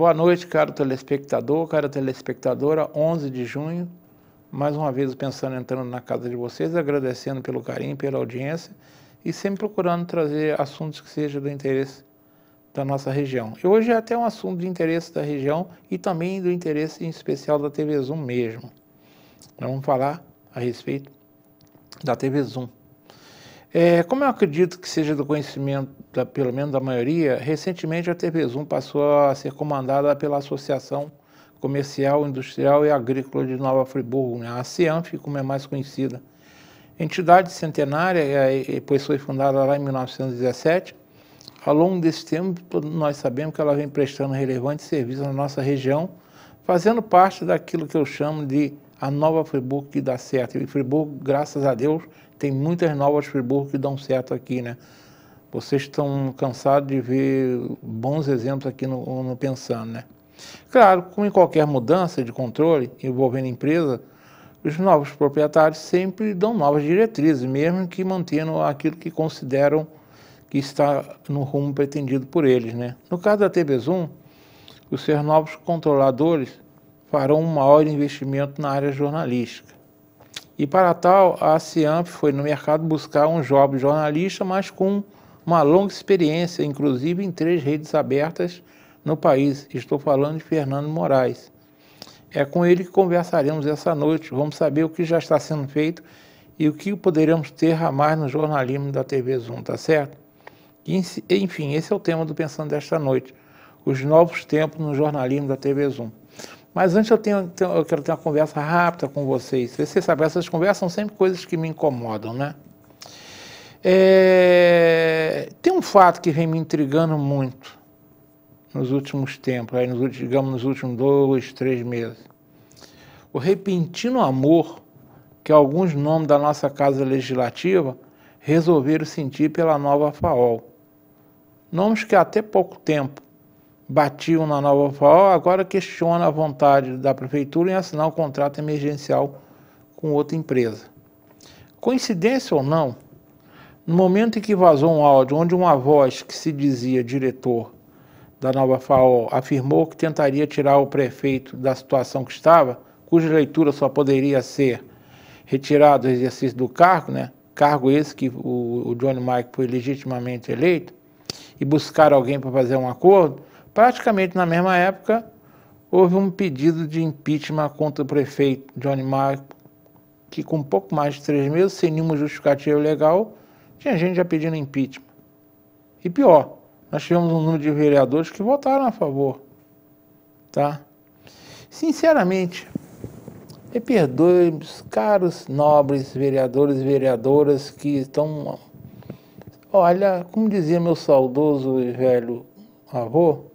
Boa noite, caro telespectador, cara telespectadora. 11 de junho, mais uma vez pensando entrando na casa de vocês, agradecendo pelo carinho, pela audiência e sempre procurando trazer assuntos que sejam do interesse da nossa região. E hoje é até um assunto de interesse da região e também do interesse em especial da TV Zoom mesmo. Nós vamos falar a respeito da TV Zoom. É, como eu acredito que seja do conhecimento, da, pelo menos da maioria, recentemente a TV Zoom passou a ser comandada pela Associação Comercial, Industrial e Agrícola de Nova Friburgo, né? a CIANF, como é mais conhecida. Entidade centenária, é, é, pois foi fundada lá em 1917, ao longo desse tempo nós sabemos que ela vem prestando relevantes serviços na nossa região, fazendo parte daquilo que eu chamo de a nova Friburgo que dá certo. E Friburgo, graças a Deus, tem muitas novas Friburgo que dão certo aqui, né? Vocês estão cansados de ver bons exemplos aqui no, no Pensando, né? Claro, como em qualquer mudança de controle envolvendo a empresa, os novos proprietários sempre dão novas diretrizes, mesmo que mantendo aquilo que consideram que está no rumo pretendido por eles. Né? No caso da TBZum, os seus novos controladores farão um maior investimento na área jornalística. E para tal, a CIAMP foi no mercado buscar um jovem jornalista, mas com uma longa experiência, inclusive em três redes abertas no país. Estou falando de Fernando Moraes. É com ele que conversaremos essa noite. Vamos saber o que já está sendo feito e o que poderemos ter a mais no jornalismo da TV Zoom, tá certo? Enfim, esse é o tema do Pensando desta noite: os novos tempos no jornalismo da TV Zoom. Mas antes eu, tenho, eu quero ter uma conversa rápida com vocês. Você sabe, essas conversas são sempre coisas que me incomodam, né? É, tem um fato que vem me intrigando muito nos últimos tempos, aí nos, digamos nos últimos dois, três meses. O repentino amor que alguns nomes da nossa Casa Legislativa resolveram sentir pela nova FAOL. Nomes que até pouco tempo batiam na nova FAO, agora questiona a vontade da prefeitura em assinar um contrato emergencial com outra empresa. Coincidência ou não, no momento em que vazou um áudio onde uma voz que se dizia diretor da nova FAO afirmou que tentaria tirar o prefeito da situação que estava, cuja leitura só poderia ser retirado do exercício do cargo, né? cargo esse que o, o Johnny Mike foi legitimamente eleito, e buscar alguém para fazer um acordo, praticamente na mesma época, houve um pedido de impeachment contra o prefeito Johnny Mark, que com pouco mais de três meses, sem nenhuma justificativa legal, tinha gente já pedindo impeachment. E pior, nós tivemos um número de vereadores que votaram a favor. Tá? Sinceramente, me perdoe caros, nobres vereadores e vereadoras que estão. Olha, como dizia meu saudoso e velho avô,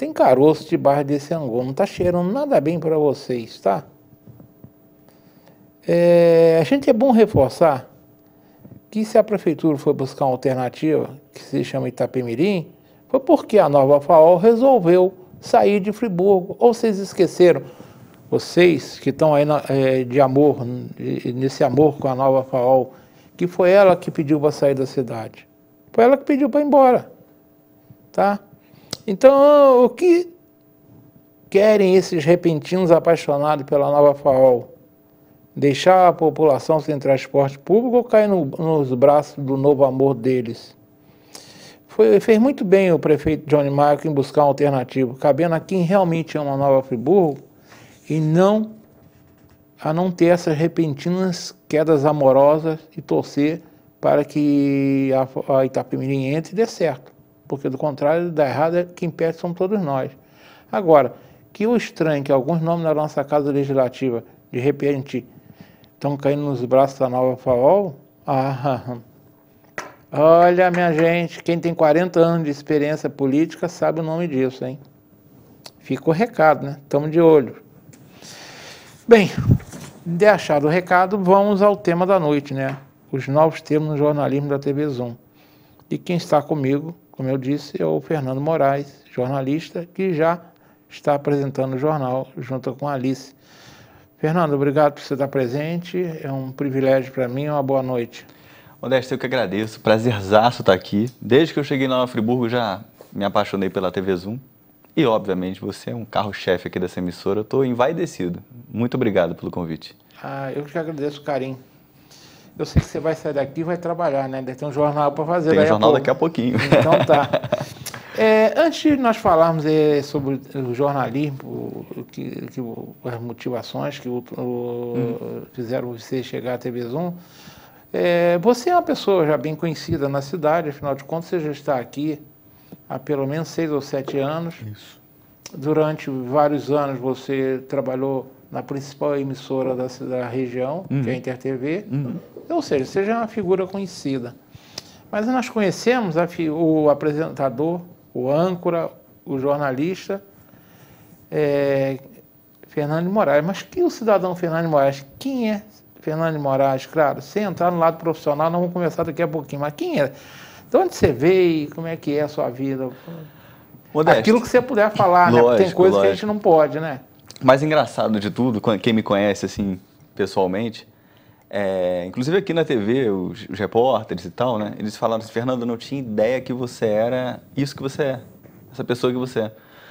tem caroço debaixo desse angu, não tá cheirando nada bem para vocês, tá? É, a gente é bom reforçar que se a prefeitura foi buscar uma alternativa que se chama Itapemirim, foi porque a Nova FAO resolveu sair de Friburgo. Ou vocês esqueceram, vocês que estão aí na, é, de amor, nesse amor com a Nova FAO, que foi ela que pediu para sair da cidade. Foi ela que pediu para ir embora. Tá? Então, o que querem esses repentinos apaixonados pela nova FAOL? Deixar a população sem transporte público ou cair no, nos braços do novo amor deles? Foi, fez muito bem o prefeito Johnny Maico em buscar uma alternativa, cabendo a quem realmente é uma Nova Friburgo e não a não ter essas repentinas quedas amorosas e torcer para que a, a Itapemirim entre e dê certo porque do contrário, dá errado, é quem perde são todos nós. Agora, que o estranho é que alguns nomes da nossa Casa Legislativa, de repente, estão caindo nos braços da nova FAOL, ah, olha, minha gente, quem tem 40 anos de experiência política sabe o nome disso, hein? Fica o recado, né? Estamos de olho. Bem, de achado o recado, vamos ao tema da noite, né? Os novos termos no jornalismo da TV Zoom. E quem está comigo como eu disse, é o Fernando Moraes, jornalista, que já está apresentando o jornal junto com a Alice. Fernando, obrigado por você estar presente. É um privilégio para mim. Uma boa noite. Modesto, eu que agradeço. Prazerzaço estar aqui. Desde que eu cheguei lá em Friburgo, já me apaixonei pela TV Zoom. E, obviamente, você é um carro-chefe aqui dessa emissora. Eu estou envaidecido. Muito obrigado pelo convite. Ah, eu que agradeço o carinho. Eu sei que você vai sair daqui e vai trabalhar, né? Deve ter um jornal para fazer. Tem um jornal a daqui a pouquinho. Então tá. É, antes de nós falarmos é, sobre o jornalismo, que, que, as motivações que o, o, hum. fizeram você chegar à TV Zoom, é, você é uma pessoa já bem conhecida na cidade, afinal de contas você já está aqui há pelo menos seis ou sete anos. Isso. Durante vários anos você trabalhou na principal emissora da, da região, uhum. que é a uhum. InterTV. Uhum. Ou seja, seja uma figura conhecida. Mas nós conhecemos a, o apresentador, o âncora, o jornalista é, Fernando de Moraes. Mas que o cidadão Fernando de Moraes? Quem é Fernando de Moraes? Claro, sem entrar no lado profissional, nós vamos conversar daqui a pouquinho. Mas quem é? De onde você veio? Como é que é a sua vida? Modesto. Aquilo que você puder falar, lógico, né? Porque tem coisas que a gente não pode, né? mais engraçado de tudo, quem me conhece assim pessoalmente, é, inclusive aqui na TV, os, os, repórteres e tal, né? Eles falaram assim, Fernando, eu não tinha ideia que você era isso que você é, essa pessoa que você é.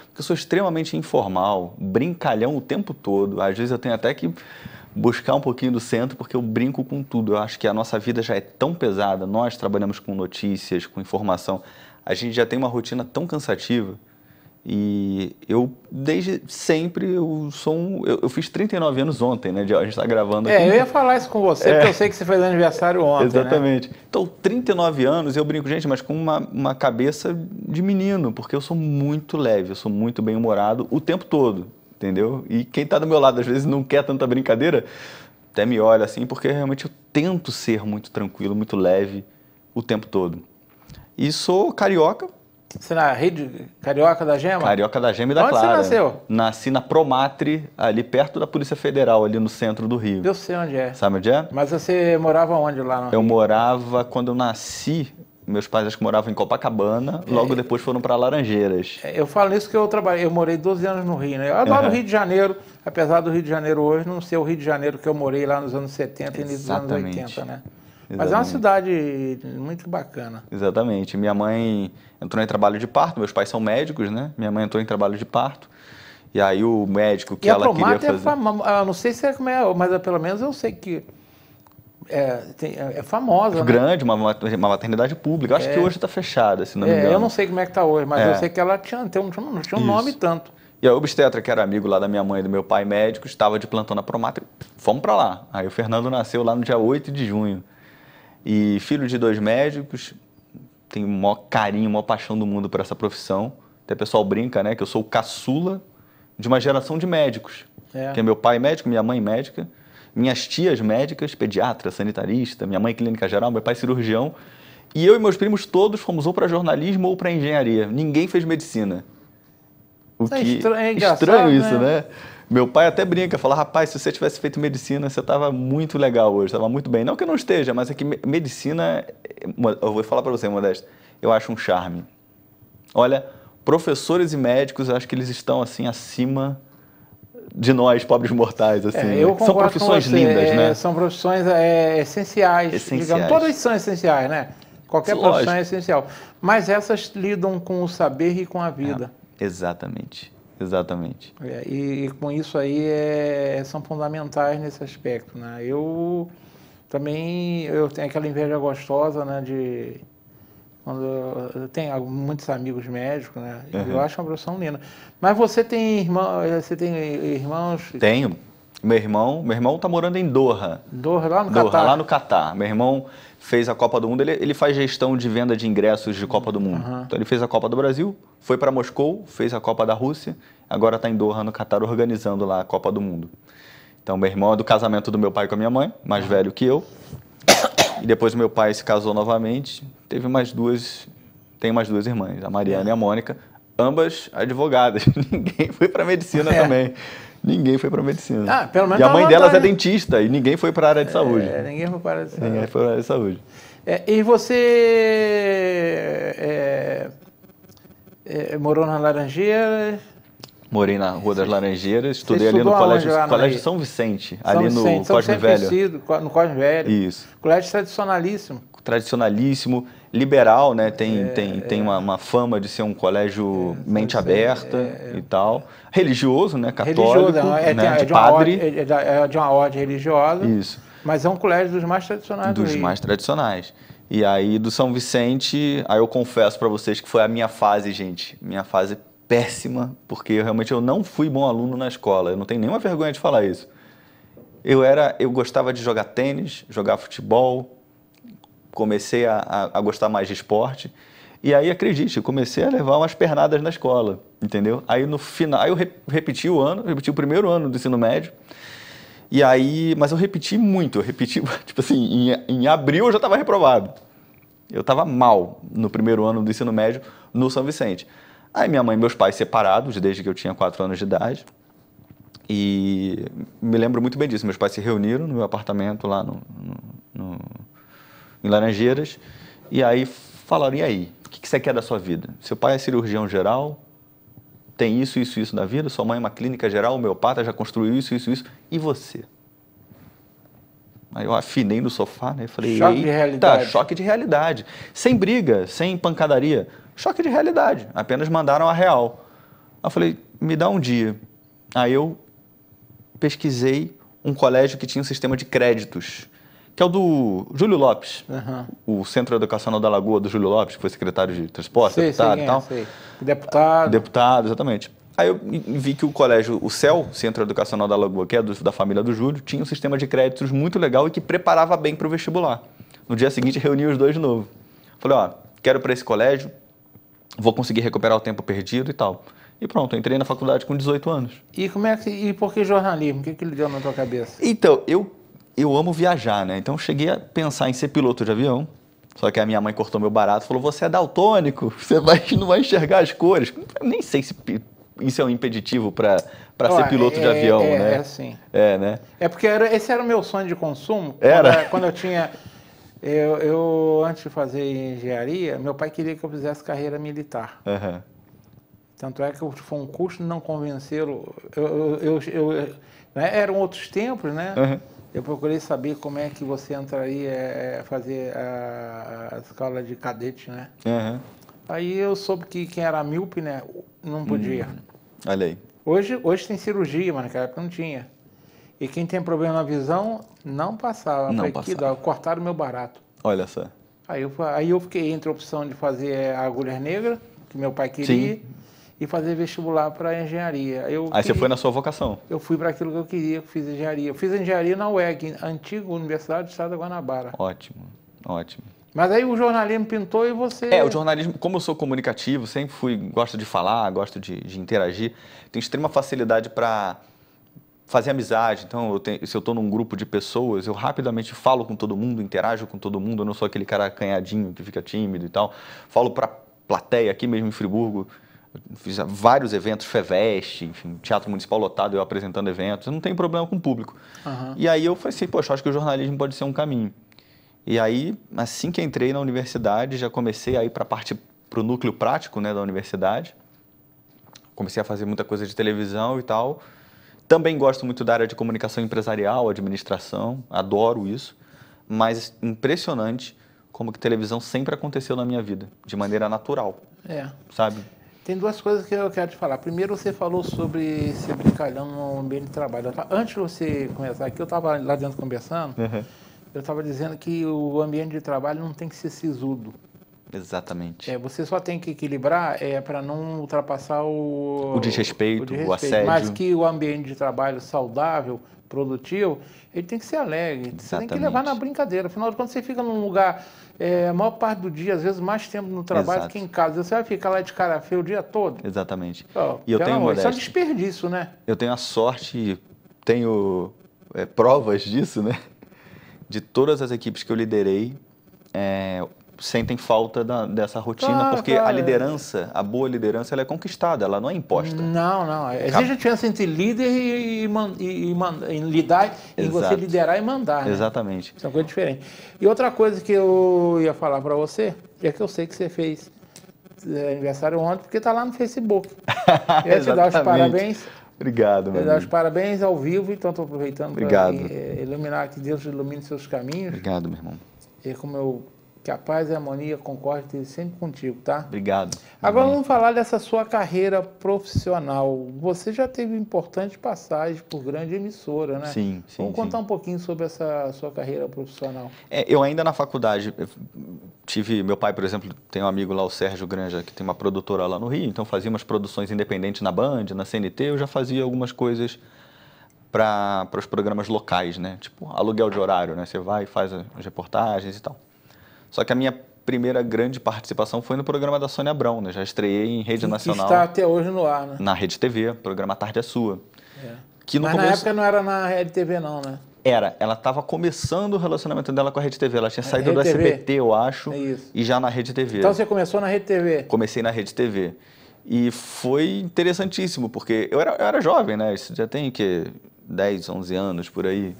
Porque eu sou extremamente informal, brincalhão o tempo todo. Às vezes eu tenho até que buscar um pouquinho do centro, porque eu brinco com tudo. Eu acho que a nossa vida já é tão pesada, nós trabalhamos com notícias, com informação, a gente já tem uma rotina tão cansativa e eu, desde sempre, eu sou um. Eu, eu fiz 39 anos ontem, né? De, a gente está gravando é, aqui. É, eu ia falar isso com você, é. porque eu sei que você fez aniversário ontem. Né? Exatamente. Né? Então, 39 anos, eu brinco, gente, mas com uma, uma cabeça de menino, porque eu sou muito leve, eu sou muito bem-humorado o tempo todo, entendeu? E quem está do meu lado, às vezes, não quer tanta brincadeira, até me olha assim, porque realmente eu tento ser muito tranquilo, muito leve o tempo todo. E sou carioca, você na rede Carioca da Gema? Carioca da Gema e da Onde Clara. Onde você nasceu? Nasci na Promatre, ali perto da Polícia Federal, ali no centro do Rio. Eu sei onde é. Sabe onde é? Mas você morava onde lá? No... Eu morava, quando eu nasci, meus pais acho que moravam em Copacabana, é. logo depois foram para Laranjeiras. É, eu falo isso que eu trabalhei, eu morei 12 anos no Rio, né? Eu adoro uhum. É. o Rio de Janeiro, apesar do Rio de Janeiro hoje não ser o Rio de Janeiro que eu morei lá nos anos 70 e início dos anos 80, né? Mas é uma cidade muito bacana. Exatamente. Minha mãe entrou em trabalho de parto, meus pais são médicos, né? Minha mãe entrou em trabalho de parto. E aí o médico que e ela a queria é fazer... É famosa, ah, não sei se é como é, mas é, pelo menos eu sei que é, tem, é, é famosa. Né? Grande, uma, uma maternidade pública. Eu acho é. que hoje está fechada, se não me engano. Eu não sei como é que está hoje, mas eu sei que ela tinha, um, não tinha um nome tanto. E a obstetra, que era amigo lá da minha mãe e do meu pai médico, estava de plantão na Promatra. Fomos para lá. Aí o Fernando nasceu lá no dia 8 de junho. E filho de dois médicos, tenho o maior carinho, a maior paixão do mundo por essa profissão. Até o pessoal brinca, né? Que eu sou o caçula de uma geração de médicos. É. Que é meu pai médico, minha mãe médica, minhas tias médicas, pediatra, sanitarista, minha mãe clínica geral, meu pai cirurgião. E eu e meus primos todos fomos ou para jornalismo ou para engenharia. Ninguém fez medicina. O isso é que é, estranho, é estranho isso, né? né? Meu pai até brinca, fala, rapaz, se você tivesse feito medicina, você estava muito legal hoje, estava muito bem. Não que eu não esteja, mas é que medicina, eu vou falar para você, Modesto, eu acho um charme. Olha, professores e médicos, eu acho que eles estão assim acima de nós, pobres mortais, é, assim. É, eu são profissões você, lindas, né? é, né? São profissões é, essenciais, essenciais. Digamos. Todas são essenciais, né? Qualquer Lógico. profissão é essencial. Mas essas lidam com o saber e com a vida. É, exatamente. Exatamente. É, e, e, com isso aí é, são fundamentais nesse aspecto, né? Eu também eu tenho aquela inveja gostosa, né? De quando eu, tenho muitos amigos médicos, né? Uhum. Eu acho uma profissão linda. Mas você tem irmão, você tem irmãos? Tenho. Meu irmão, meu irmão tá morando em Doha. Doha lá no Doha, Catar. lá no Catar. Meu irmão fez a Copa do Mundo, ele, ele faz gestão de venda de ingressos de Copa do Mundo. Uhum. Então ele fez a Copa do Brasil, foi para Moscou, fez a Copa da Rússia, agora está em Doha, no Catar, organizando lá a Copa do Mundo. Então meu irmão é do casamento do meu pai com a minha mãe, mais velho que eu. E depois meu pai se casou novamente, teve mais duas, tem mais duas irmãs, a Mariana é. e a é. Mônica, ambas advogadas. Ninguém foi para medicina é. também ninguém foi para medicina. Ah, pelo menos e a mãe delas é né? dentista e ninguém foi para a área de saúde. É, ninguém foi para a área de saúde. Ninguém foi para área de saúde. É, e você é, é morou na Laranjeiras? Morei na Rua das Laranjeiras, estudei ali no Colégio, lá, colégio São Vicente, São ali no Cosme Velho. Conhecido, no Cosme Velho. Isso. Colégio tradicionalíssimo tradicionalíssimo, liberal, né? Tem, é, tem, é. tem uma, uma, fama de ser um colégio é, mente aberta é, é. e tal. Religioso, né? Católico, é, né? é, de, padre. é de uma ordem religiosa. Isso. Mas é um colégio dos mais tradicionais Dos do mais tradicionais. E aí, do São Vicente, aí eu confesso para vocês que foi a minha fase, gente. Minha fase péssima, porque eu, realmente eu não fui bom aluno na escola. Eu não tenho nenhuma vergonha de falar isso. Eu era, eu gostava de jogar tênis, jogar futebol, comecei a, a, a gostar mais de esporte. E aí, acredite, comecei a levar umas pernadas na escola, entendeu? Aí no final, aí eu re, repeti o ano, repeti o primeiro ano do ensino médio. E aí, mas eu repeti muito, eu repeti, tipo assim, em, em abril eu já estava reprovado. Eu estava mal no primeiro ano do ensino médio no São Vicente. Aí minha mãe e meus pais separados desde que eu tinha 4 anos de idade. E me lembro muito bem disso. Meus pais se reuniram no meu apartamento lá no, no em Laranjeiras. E aí falaram: e aí? O que, que você quer da sua vida? Seu pai é cirurgião geral, tem isso, isso, isso na vida, sua mãe é uma clínica geral, homeopata, já construiu isso, isso, isso. E você? Aí eu afinei no sofá, né? Falei, choque Eita, de realidade. choque de realidade. Sem briga, sem pancadaria. Choque de realidade. Apenas mandaram a real. Aí eu falei, me dá um dia. Aí eu pesquisei um colégio que tinha um sistema de créditos que é o do Júlio Lopes, uhum. o Centro Educacional da Lagoa do Júlio Lopes, que foi secretário de transporte, sei, deputado sei, e é, tal. Sei. Deputado. Deputado, exatamente. Aí eu vi que o colégio, o CEL, Centro Educacional da Lagoa, que é do, da família do Júlio, tinha um sistema de créditos muito legal e que preparava bem para o vestibular. No dia seguinte, reuni os dois de novo. Falei, ó, quero para esse colégio, vou conseguir recuperar o tempo perdido e tal. E pronto, entrei na faculdade com 18 anos. E como é que e por que jornalismo? O que, que ele deu na tua cabeça? Então, eu eu amo viajar, né? Então eu cheguei a pensar em ser piloto de avião. Só que a minha mãe cortou meu barato, falou: "Você é daltônico, você vai, não vai enxergar as cores". Nem sei se isso é um impeditivo para para ser ah, piloto é, de avião, é, né? É, sim. É, né? É porque era, esse era o meu sonho de consumo. Era. Quando, quando eu tinha eu, eu, antes de fazer engenharia, meu pai queria que eu fizesse carreira militar. Uhum. Tanto é que foi um custo não convencê-lo. Eu, eu, eu, eu, né? Eram outros tempos, né? Uhum. Eu procurei saber como é que você entraria é, é fazer a, a, escola de cadete, né? Uhum. Aí eu soube que quem era míope, né, não podia. Uhum. Olha aí. Hoje, hoje tem cirurgia, mas naquela época não tinha. E quem tem problema na visão não passava. Não falei, passava. Que cortaram meu barato. Olha só. Aí eu, aí eu fiquei entre a opção de fazer agulhas negras, que meu pai queria, Sim e fazer vestibular para engenharia. Eu Aí queria, você foi na sua vocação? Eu fui para aquilo que eu queria, fiz engenharia. Eu fiz engenharia na UEG, antiga Universidade do Estado da Guanabara. Ótimo, ótimo. Mas aí o jornalismo pintou e você. É, o jornalismo, como eu sou comunicativo, sempre fui, gosto de falar, gosto de, de interagir, tenho extrema facilidade para fazer amizade. Então, tenho, se eu estou num grupo de pessoas, eu rapidamente falo com todo mundo, interajo com todo mundo, eu não sou aquele cara acanhadinho que fica tímido e tal. Falo para plateia aqui mesmo em Friburgo fiz vários eventos, FEVEST, enfim, teatro municipal lotado, eu apresentando eventos, eu não tenho problema com o público. Uhum. E aí eu falei assim, poxa, acho que o jornalismo pode ser um caminho. E aí, assim que entrei na universidade, já comecei a ir para a parte, para o núcleo prático né, da universidade. Comecei a fazer muita coisa de televisão e tal. Também gosto muito da área de comunicação empresarial, administração, adoro isso. Mas impressionante como que televisão sempre aconteceu na minha vida, de maneira natural. É. Sabe? Tem duas coisas que eu quero te falar. Primeiro, você falou sobre ser brincalhão no ambiente de trabalho. Antes de você começar aqui, eu estava lá dentro conversando, uhum. eu estava dizendo que o ambiente de trabalho não tem que ser sisudo. Exatamente. É, você só tem que equilibrar é, para não ultrapassar o... O desrespeito, o o assédio. Mas que o ambiente de trabalho saudável, produtivo, ele tem que ser alegre. Exatamente. Você tem que levar na brincadeira. Afinal, de quando você fica num lugar é, a maior parte do dia, às vezes, mais tempo no trabalho Exato. que em casa. Você vai ficar lá de cara feia o dia todo? Exatamente. Oh, e eu tenho amor, isso é um desperdício, né? Eu tenho a sorte, tenho é, provas disso, né? De todas as equipes que eu liderei, é, sentem falta da, dessa rotina, claro, porque claro. a liderança, a boa liderança, ela é conquistada, ela não é imposta. Não, não. Existe a diferença entre líder e, e, e, lidar, em você liderar e mandar. Né? Exatamente. São é coisas diferentes. E outra coisa que eu ia falar para você, é que eu sei que você fez é, aniversário ontem, porque está lá no Facebook. Eu ia te dar os parabéns. Obrigado, meu. Eu dar os parabéns ao vivo, então estou aproveitando para é, iluminar, que Deus ilumine seus caminhos. Obrigado, meu irmão. E como eu que a paz e a harmonia concorde esteja sempre contigo, tá? Obrigado. Agora Amém. vamos falar dessa sua carreira profissional. Você já teve importante passagem por grande emissora, né? Sim, sim. Vamos contar sim. um pouquinho sobre essa sua carreira profissional. É, eu ainda na faculdade tive, meu pai, por exemplo, tem um amigo lá, o Sérgio Granja, que tem uma produtora lá no Rio, então fazia umas produções independentes na Band, na CNT, eu já fazia algumas coisas para os programas locais, né? Tipo, aluguel de horário, né? Você vai e faz as reportagens e tal. Só que a minha primeira grande participação foi no programa da Sônia Brown, né? Já estreiei em rede nacional. Que está até hoje no ar, né? Na Rede TV, programa Tarde é Sua. É. Que no Mas começo... na época não era na Rede TV não, né? Era, ela estava começando o relacionamento dela com a Rede TV. Ela tinha é, saído do SBT, eu acho, é e já na Rede TV. Então você começou na Rede TV? Comecei na Rede TV. E foi interessantíssimo, porque eu era, eu era jovem, né? Isso já tem que 10, 11 anos por aí,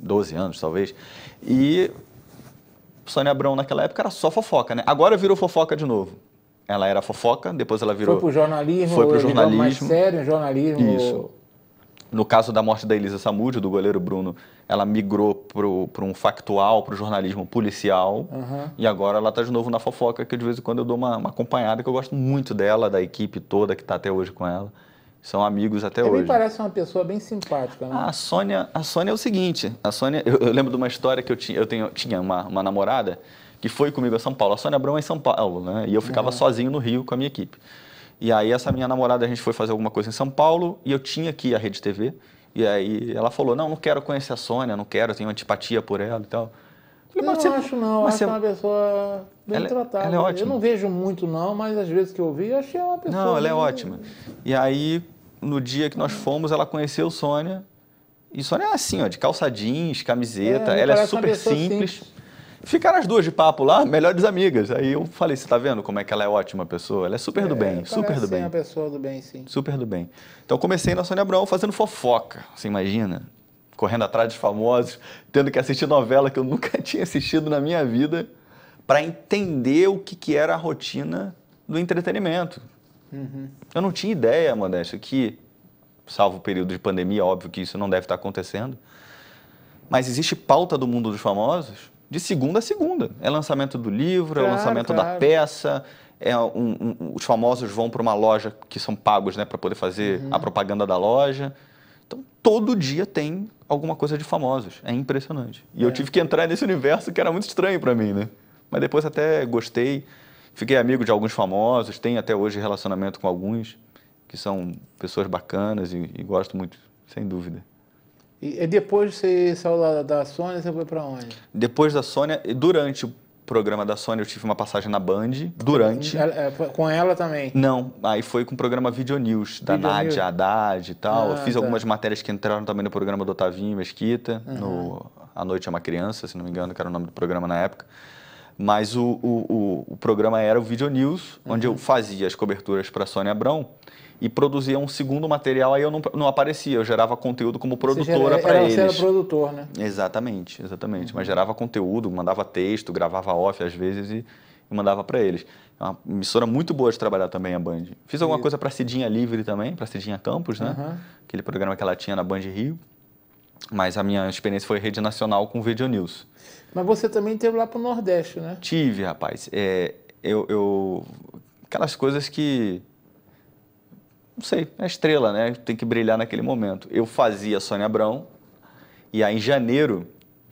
12 anos talvez. E Sônia Abrão naquela época era só fofoca, né? Agora virou fofoca de novo. Ela era fofoca, depois ela virou. Foi pro jornalismo. Foi pro jornalismo. Mais sério, jornalismo. Isso. No caso da morte da Elisa Samud, do goleiro Bruno, ela migrou para um factual, para o jornalismo policial. Uhum. E agora ela está de novo na fofoca, que de vez em quando eu dou uma, uma acompanhada, que eu gosto muito dela, da equipe toda que está até hoje com ela são amigos até Ele é, hoje. Ele parece uma pessoa bem simpática, né? A Sônia, a Sônia é o seguinte, a Sônia, eu, eu lembro de uma história que eu tinha, eu tenho, tinha uma, uma namorada que foi comigo a São Paulo. A Sônia Abrão é em São Paulo, né? E eu ficava uhum. sozinho no Rio com a minha equipe. E aí essa minha namorada, a gente foi fazer alguma coisa em São Paulo e eu tinha aqui a Rede TV. E aí ela falou, não, não quero conhecer a Sônia, não quero, tenho antipatia por ela e tal. Eu não, você, acho não, acho você... uma pessoa bem ela, é- tratada. Ela é ótima. Eu não vejo muito não, mas às vezes que eu vi, achei uma pessoa... Não, ela é ótima. E aí no dia que nós hum. fomos, ela conheceu Sônia. E Sônia é assim, ó, de calça jeans, camiseta, é, ela é super simples. simples. Ficaram as duas de papo lá, melhores amigas. Aí eu falei, você tá vendo como é que ela é ótima pessoa? Ela é super do é, bem, super do bem. uma pessoa do bem, sim. Super do bem. Então comecei na Sônia Abrão fazendo fofoca, você imagina? Correndo atrás de famosos, tendo que assistir novela que eu nunca tinha assistido na minha vida, para entender o que, que era a rotina do entretenimento. Uhum. Eu não tinha ideia, Modéstia, que, salvo o período de pandemia, óbvio que isso não deve estar acontecendo, mas existe pauta do mundo dos famosos de segunda a segunda. É lançamento do livro, claro, é o lançamento claro. da peça, é um, um, os famosos vão para uma loja que são pagos né, para poder fazer uhum. a propaganda da loja. Então, todo dia tem alguma coisa de famosos. É impressionante. E é. eu tive que entrar nesse universo que era muito estranho para mim, né? Mas depois até gostei. Fiquei amigo de alguns famosos, tenho até hoje relacionamento com alguns que são pessoas bacanas e, e gosto muito, sem dúvida. E, e depois você saiu da, da Sônia, você foi para onde? Depois da Sônia, durante o programa da Sônia, eu tive uma passagem na Band, durante. Ela, é, com ela também? Não, aí foi com o programa Video News, da Video Nádia News. Haddad e tal. Ah, eu fiz tá. algumas matérias que entraram também no programa do Otavinho Mesquita, uhum. no A Noite é uma Criança, se não me engano, que era o nome do programa na época. Mas o, o, o, o programa era o Video News, uhum. onde eu uhum. fazia as coberturas para a Sônia Abrão e produzia um segundo material, aí eu não, não aparecia, eu gerava conteúdo como produtora para eles. Você era produtor, né? Exatamente, exatamente. Uhum. Mas gerava conteúdo, mandava texto, gravava off às vezes e, e mandava para eles. É uma emissora muito boa de trabalhar também, a Band. Fiz alguma coisa para Cidinha Livre também, para Cidinha Campos, né? Uhum. Aquele programa que ela tinha na Band Rio. Mas a minha experiência foi rede nacional com Video News. Mas você também teve lá para o Nordeste, né? Tive, rapaz. É, eu, eu, Aquelas coisas que. Não sei, é estrela, né? Tem que brilhar naquele momento. Eu fazia Sônia Abrão, e aí em janeiro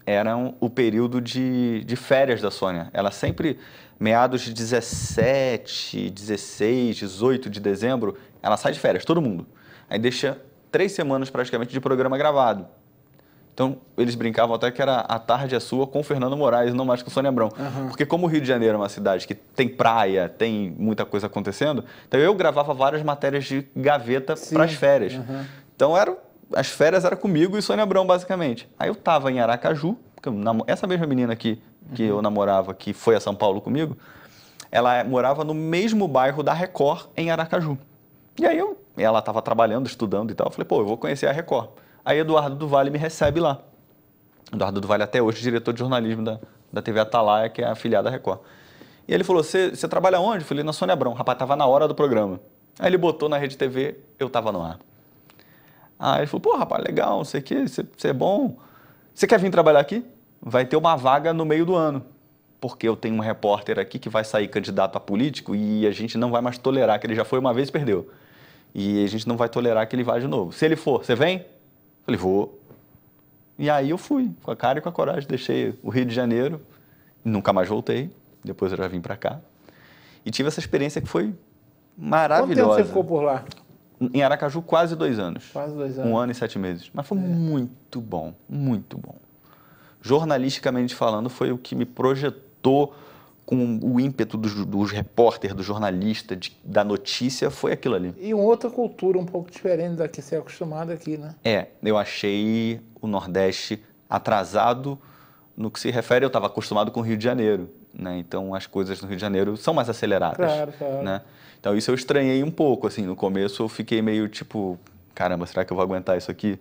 era um, o período de, de férias da Sônia. Ela sempre, meados de 17, 16, 18 de dezembro, ela sai de férias, todo mundo. Aí deixa três semanas praticamente de programa gravado. Então, eles brincavam até que era a tarde é sua com Fernando Moraes, não mais com Sônia Abrão. Uhum. Porque como o Rio de Janeiro é uma cidade que tem praia, tem muita coisa acontecendo, então eu gravava várias matérias de gaveta para então, as férias. Uhum. Então, era, as férias era comigo e Sônia Abrão, basicamente. Aí eu estava em Aracaju, essa mesma menina aqui que uhum. eu namorava, que foi a São Paulo comigo, ela é, morava no mesmo bairro da Record, em Aracaju. E aí eu, ela estava trabalhando, estudando e tal, eu falei, pô, eu vou conhecer a Record. Aí Eduardo do Vale me recebe lá. Eduardo do Vale é até hoje diretor de jornalismo da, da TV Atalaia, que é afiliada à Record. E ele falou, você trabalha onde? Eu falei, na Sônia Abrão. Rapaz, tava na hora do programa. Aí ele botou na Rede TV, eu tava no ar. Aí ele falou, pô, rapaz, legal, não sei o quê, você é bom. Você quer vir trabalhar aqui? Vai ter uma vaga no meio do ano porque eu tenho um repórter aqui que vai sair candidato a político e a gente não vai mais tolerar que ele já foi uma vez e perdeu. E a gente não vai tolerar que ele vá de novo. Se ele for, você vem? Falei, vou. E aí eu fui, com a cara e com a coragem, deixei o Rio de Janeiro, nunca mais voltei, depois eu já vim para cá. E tive essa experiência que foi maravilhosa. Quanto tempo você ficou por lá? Em Aracaju, quase dois anos. Quase dois anos. Um ano e sete meses. Mas foi é. muito bom, muito bom. Jornalisticamente falando, foi o que me projetou com o ímpeto dos, dos repórter, do jornalista, de, da notícia, foi aquilo ali. E uma outra cultura um pouco diferente da que você é acostumado aqui, né? É, eu achei o Nordeste atrasado no que se refere, eu estava acostumado com o Rio de Janeiro, né? Então as coisas no Rio de Janeiro são mais aceleradas, claro, claro. né? Então isso eu estranhei um pouco, assim, no começo eu fiquei meio tipo, caramba, será que eu vou aguentar isso aqui?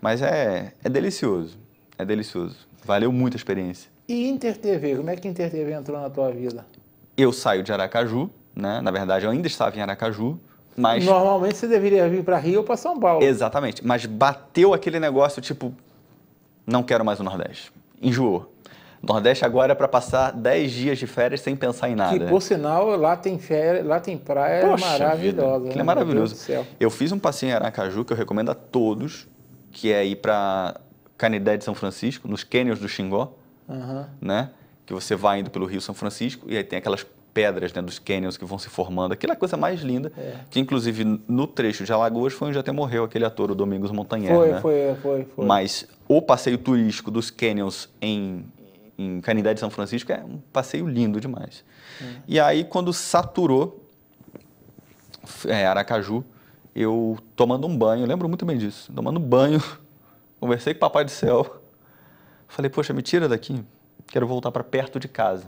Mas é, é delicioso, é delicioso. Valeu muito a experiência. E InterTV, como é que InterTV entrou na tua vida? Eu saio de Aracaju, né? Na verdade, eu ainda estava em Aracaju, mas... Normalmente você deveria vir para Rio ou para São Paulo. Exatamente, mas bateu aquele negócio tipo, não quero mais o Nordeste. Enjoou. Nordeste agora é para passar 10 dias de férias sem pensar em nada. Que, por sinal, lá tem férias, lá tem praia Poxa maravilhosa. Que né? é maravilhoso. Eu fiz um passeio em Aracaju que eu recomendo a todos, que é ir para Canidé de São Francisco, nos cânions do Xingó uhum. né? Que você vai indo pelo Rio São Francisco e aí tem aquelas pedras né, dos canyons que vão se formando, aquela é coisa mais linda, é. que inclusive no trecho de Alagoas foi onde até morreu aquele ator, o Domingos Montanher, foi, né? Foi, é, foi, foi. Mas o passeio turístico dos canyons em, em Canindé de São Francisco é um passeio lindo demais. É. E aí quando saturou é, Aracaju, eu tomando um banho, lembro muito bem disso, tomando banho, conversei com o Papai do Céu Falei, poxa, me tira daqui, quero voltar para perto de casa.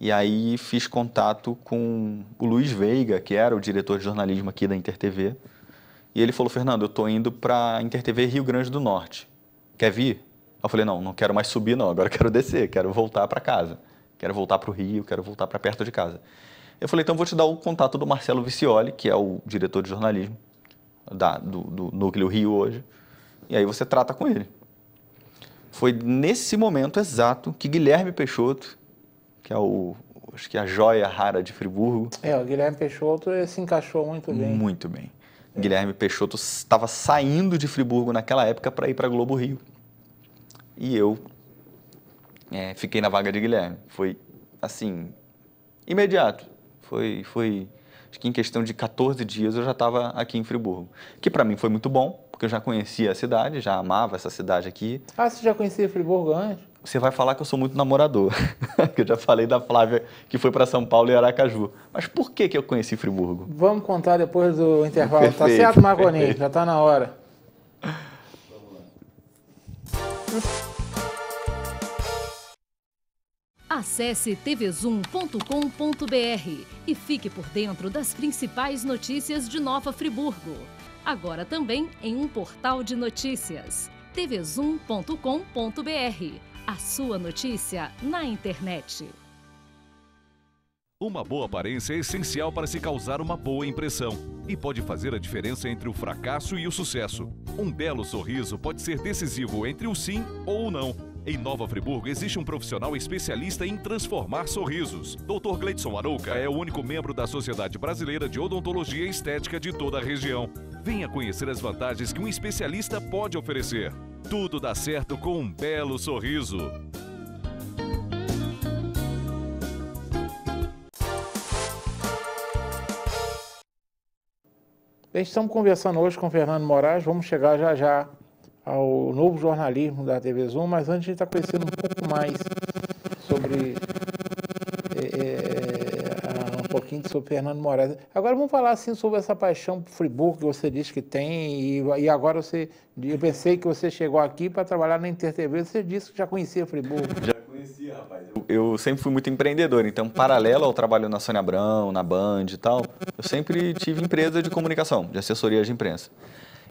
E aí fiz contato com o Luiz Veiga, que era o diretor de jornalismo aqui da InterTV. E ele falou, Fernando, eu tô indo para InterTV Rio Grande do Norte. Quer vir? Eu falei, não, não quero mais subir não, agora quero descer, quero voltar para casa. Quero voltar para o Rio, quero voltar para perto de casa. Eu falei, então vou te dar o contato do Marcelo Vicioli, que é o diretor de jornalismo da, do, do Núcleo Rio hoje. E aí você trata com ele. Foi nesse momento exato que Guilherme Peixoto, que é o acho que é a joia rara de Friburgo. É, o Guilherme Peixoto se encaixou muito bem. Muito bem. É. Guilherme Peixoto estava saindo de Friburgo naquela época para ir para Globo Rio. E eu é, fiquei na vaga de Guilherme. Foi assim, imediato. Foi, foi acho que em questão de 14 dias eu já estava aqui em Friburgo, que para mim foi muito bom, porque eu já conhecia a cidade, já amava essa cidade aqui. Ah, você já conhecia Friburgo antes? Você vai falar que eu sou muito namorador, que eu já falei da Flávia que foi para São Paulo e Aracaju. Mas por que, que eu conheci Friburgo? Vamos contar depois do intervalo. Tá Perfeito, tá certo, Marconi? Já tá na hora. Acesse tvzoom.com.br e fique por dentro das principais notícias de Nova Friburgo agora também em um portal de notícias. tvzoom.com.br A sua notícia na internet. Uma boa aparência é essencial para se causar uma boa impressão e pode fazer a diferença entre o fracasso e o sucesso. Um belo sorriso pode ser decisivo entre o sim ou o não em Nova Friburgo existe um profissional especialista em transformar sorrisos. Dr. Gleidson Arouca é o único membro da Sociedade Brasileira de Odontologia Estética de toda a região. Venha conhecer as vantagens que um especialista pode oferecer. Tudo dá certo com um belo sorriso. Estamos conversando hoje com Fernando Moraes, vamos chegar já já ao novo jornalismo da TV Zoom, mas antes a gente está conhecendo um pouco mais sobre é, é, um pouquinho sobre Fernando Moraes. Agora vamos falar assim sobre essa paixão por Friburgo que você diz que tem e, e agora você, eu pensei que você chegou aqui para trabalhar na InterTV, você disse que já conhecia Friburgo. Já conhecia, rapaz. Eu, eu sempre fui muito empreendedor, então paralelo ao trabalho na Sônia Abrão, na Band e tal, eu sempre tive empresa de comunicação, de assessoria de imprensa.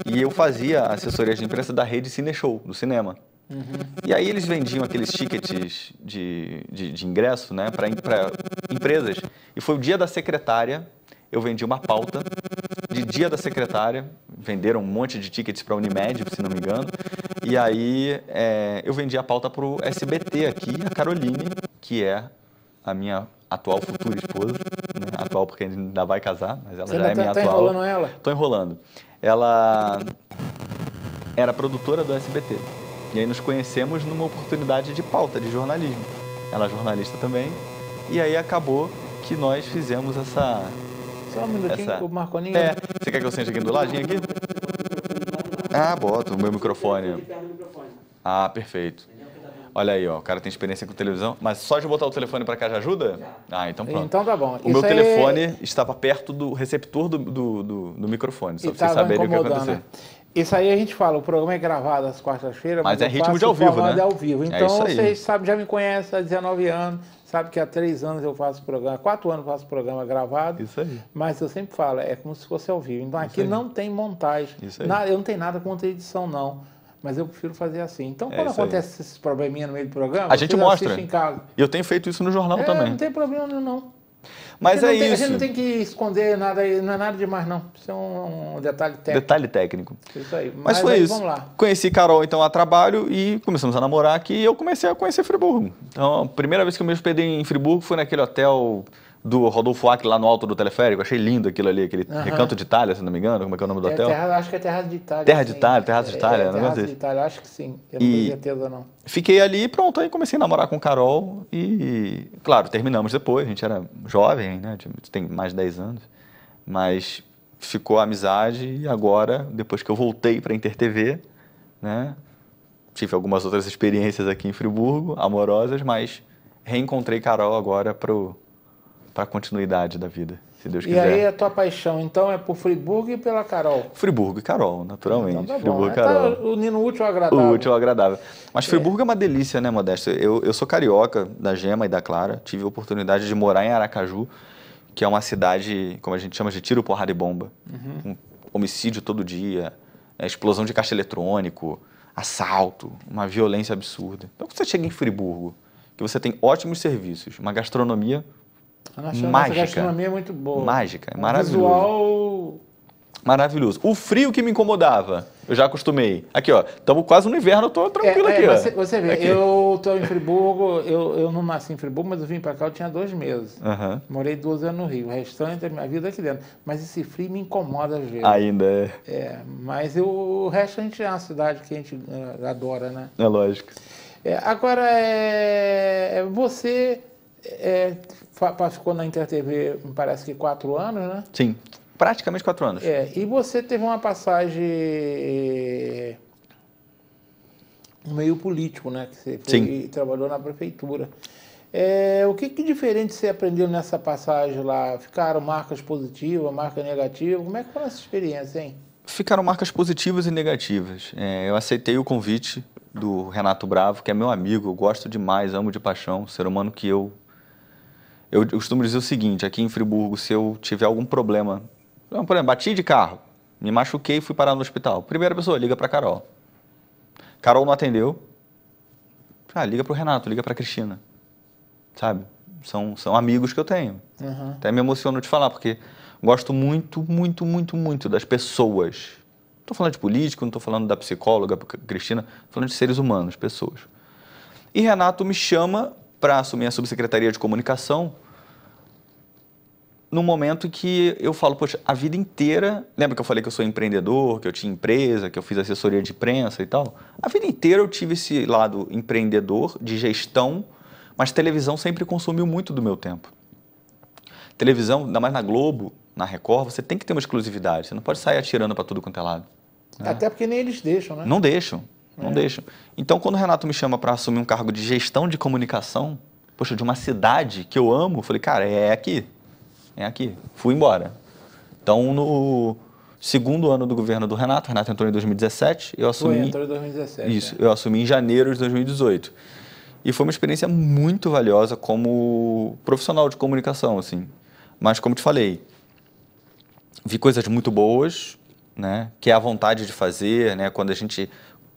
E eu fazia assessoria de imprensa da rede cine show do cinema. Uhum. E aí eles vendiam aqueles tickets de, de, de ingresso né, para empresas. E foi o dia da secretária, eu vendi uma pauta de dia da secretária. Venderam um monte de tickets para a Unimed, se não me engano. E aí é, eu vendi a pauta para o SBT aqui, a Caroline, que é a minha atual futura esposa, né? atual porque ainda vai casar, mas ela Você já é tá- minha tá, atual. está enrolando ela? Estou enrolando ela era produtora do SBT. E aí nos conhecemos numa oportunidade de pauta de jornalismo. Ela é jornalista também. E aí acabou que nós fizemos essa. Só um minutinho, essa... o Marconinho. É. Você quer que eu sente aqui do ladinho aqui? Ah, bota o meu microfone. Ah, perfeito. Olha aí, ó, o cara tem experiência com televisão, mas só de botar o telefone para cá já ajuda? Ah, então pronto. Então tá bom. O Isso meu aí... telefone estava perto do receptor do, do, do, do microfone, só e pra vocês saberem o que aconteceu. Né? Isso aí a gente fala, o programa é gravado às quartas-feiras, mas, mas é ritmo né? de ao vivo, né? É ao vivo. Então é vocês sabem, já me conhecem há 19 anos, sabe que há três anos eu faço programa, quatro anos eu faço programa gravado. Isso aí. Mas eu sempre falo, é como se fosse ao vivo. Então aqui não tem montagem. Isso aí. Nada, eu não tenho nada contra edição, não mas eu prefiro fazer assim. Então, é quando é acontece aí. esses probleminha no meio do programa, a gente mostra. Em casa. Eu tenho feito isso no jornal é, também. Não tem problema nenhum, não. Mas é isso. Tem, a gente não tem que esconder nada, não é nada demais, não. Isso é um, um detalhe técnico. Detalhe técnico. Isso aí. Mas, Mas foi aí, isso. Vamos lá. Conheci Carol, então, a trabalho e começamos a namorar aqui e eu comecei a conhecer Friburgo. Então, a primeira vez que eu me hospedei em Friburgo foi naquele hotel do Rodolfo Ack lá no alto do teleférico. Achei lindo aquilo ali, aquele recanto de Itália, se não me engano. Como é que é o nome do é hotel? Terra, acho que é Terra de Itália. Terra de Itália, Terra de é, Itália. É, é, Terra de Itália, acho que sim. Eu não tenho certeza, não. Fiquei ali pronto, aí comecei a namorar com Carol e, claro, terminamos depois. A gente era jovem, né? Tem mais de 10 anos. Mas ficou a amizade e agora, depois que eu voltei para a InterTV, né? Tive algumas outras experiências aqui em Friburgo, amorosas, mas reencontrei Carol agora o para a continuidade da vida, se Deus quiser. E aí a tua paixão, então, é por Friburgo e pela Carol? Friburgo e Carol, naturalmente. Então tá bom, Friburgo né? tá Carol. Tá unindo útil ao agradável. O útil ao agradável. Mas é. Friburgo é, é uma delícia, né, Modesto? Eu, eu sou carioca da Gema e da Clara. Tive a oportunidade de morar em Aracaju, que é uma cidade, como a gente chama, de tiro, porrada e bomba. Uhum. Um homicídio todo dia, né, explosão de caixa eletrônico, assalto, uma violência absurda. Então, quando você chega em Friburgo, que você tem ótimos serviços, uma gastronomia Tá a nossa, mágica. gastronomia é muito boa. Mágica, é maravilhoso. Visual... Maravilhoso. O frio que me incomodava, eu já acostumei. Aqui, ó, estamos quase no inverno, eu tô tranquilo é, é aqui. É, ó. Você, você vê, aqui. eu tô em Friburgo, eu, eu não nasci em Friburgo, mas eu vim para cá, eu tinha dois meses. Uhum. Morei 12 anos no Rio, o restante da minha vida aqui dentro. Mas esse frio me incomoda às vezes. Ainda é. É, mas eu, o resto a gente é uma cidade que a gente eh, adora, né? É lógico. É, agora, é, é você é, ficou na InterTV, parece que quatro anos, né? Sim, praticamente quatro anos. É, e você teve uma passagem eh, no meio político, né? Que você foi Sim. e trabalhou na prefeitura. É, o que, que diferente você aprendeu nessa passagem lá? Ficaram marcas positivas, marcas negativas Como é que foi essa experiência, hein? Ficaram marcas positivas e negativas. É, eu aceitei o convite do Renato Bravo, que é meu amigo, eu gosto demais, amo de paixão, ser humano que eu eu, costumo dizer o seguinte, aqui em Friburgo, se eu tiver algum problema, por exemplo, bati de carro, me machuquei e fui parar no hospital. Primeira pessoa, liga para Carol. Carol não atendeu. Ah, liga para o Renato, liga para Cristina. Sabe? São, são amigos que eu tenho. Uhum. Até me emociono de falar, porque gosto muito, muito, muito, muito das pessoas. Não estou falando de político, não estou falando da psicóloga Cristina, estou falando de seres humanos, pessoas. E Renato me chama para assumir a subsecretaria de comunicação num momento que eu falo, poxa, a vida inteira. Lembra que eu falei que eu sou empreendedor, que eu tinha empresa, que eu fiz assessoria de imprensa e tal? A vida inteira eu tive esse lado empreendedor, de gestão, mas televisão sempre consumiu muito do meu tempo. Televisão, ainda mais na Globo, na Record, você tem que ter uma exclusividade. Você não pode sair atirando para tudo quanto é lado. Né? Até porque nem eles deixam, né? Não deixam, não é. deixam. Então, quando o Renato me chama para assumir um cargo de gestão de comunicação, poxa, de uma cidade que eu amo, eu falei, cara, é aqui é aqui. Fui embora. Então, no segundo ano do governo do Renato, Renato entrou em 2017, eu assumi. Foi, entrou em 2017. Isso, é. eu assumi em janeiro de 2018. E foi uma experiência muito valiosa como profissional de comunicação, assim. Mas, como te falei, vi coisas muito boas, né? Que é a vontade de fazer, né? Quando a gente,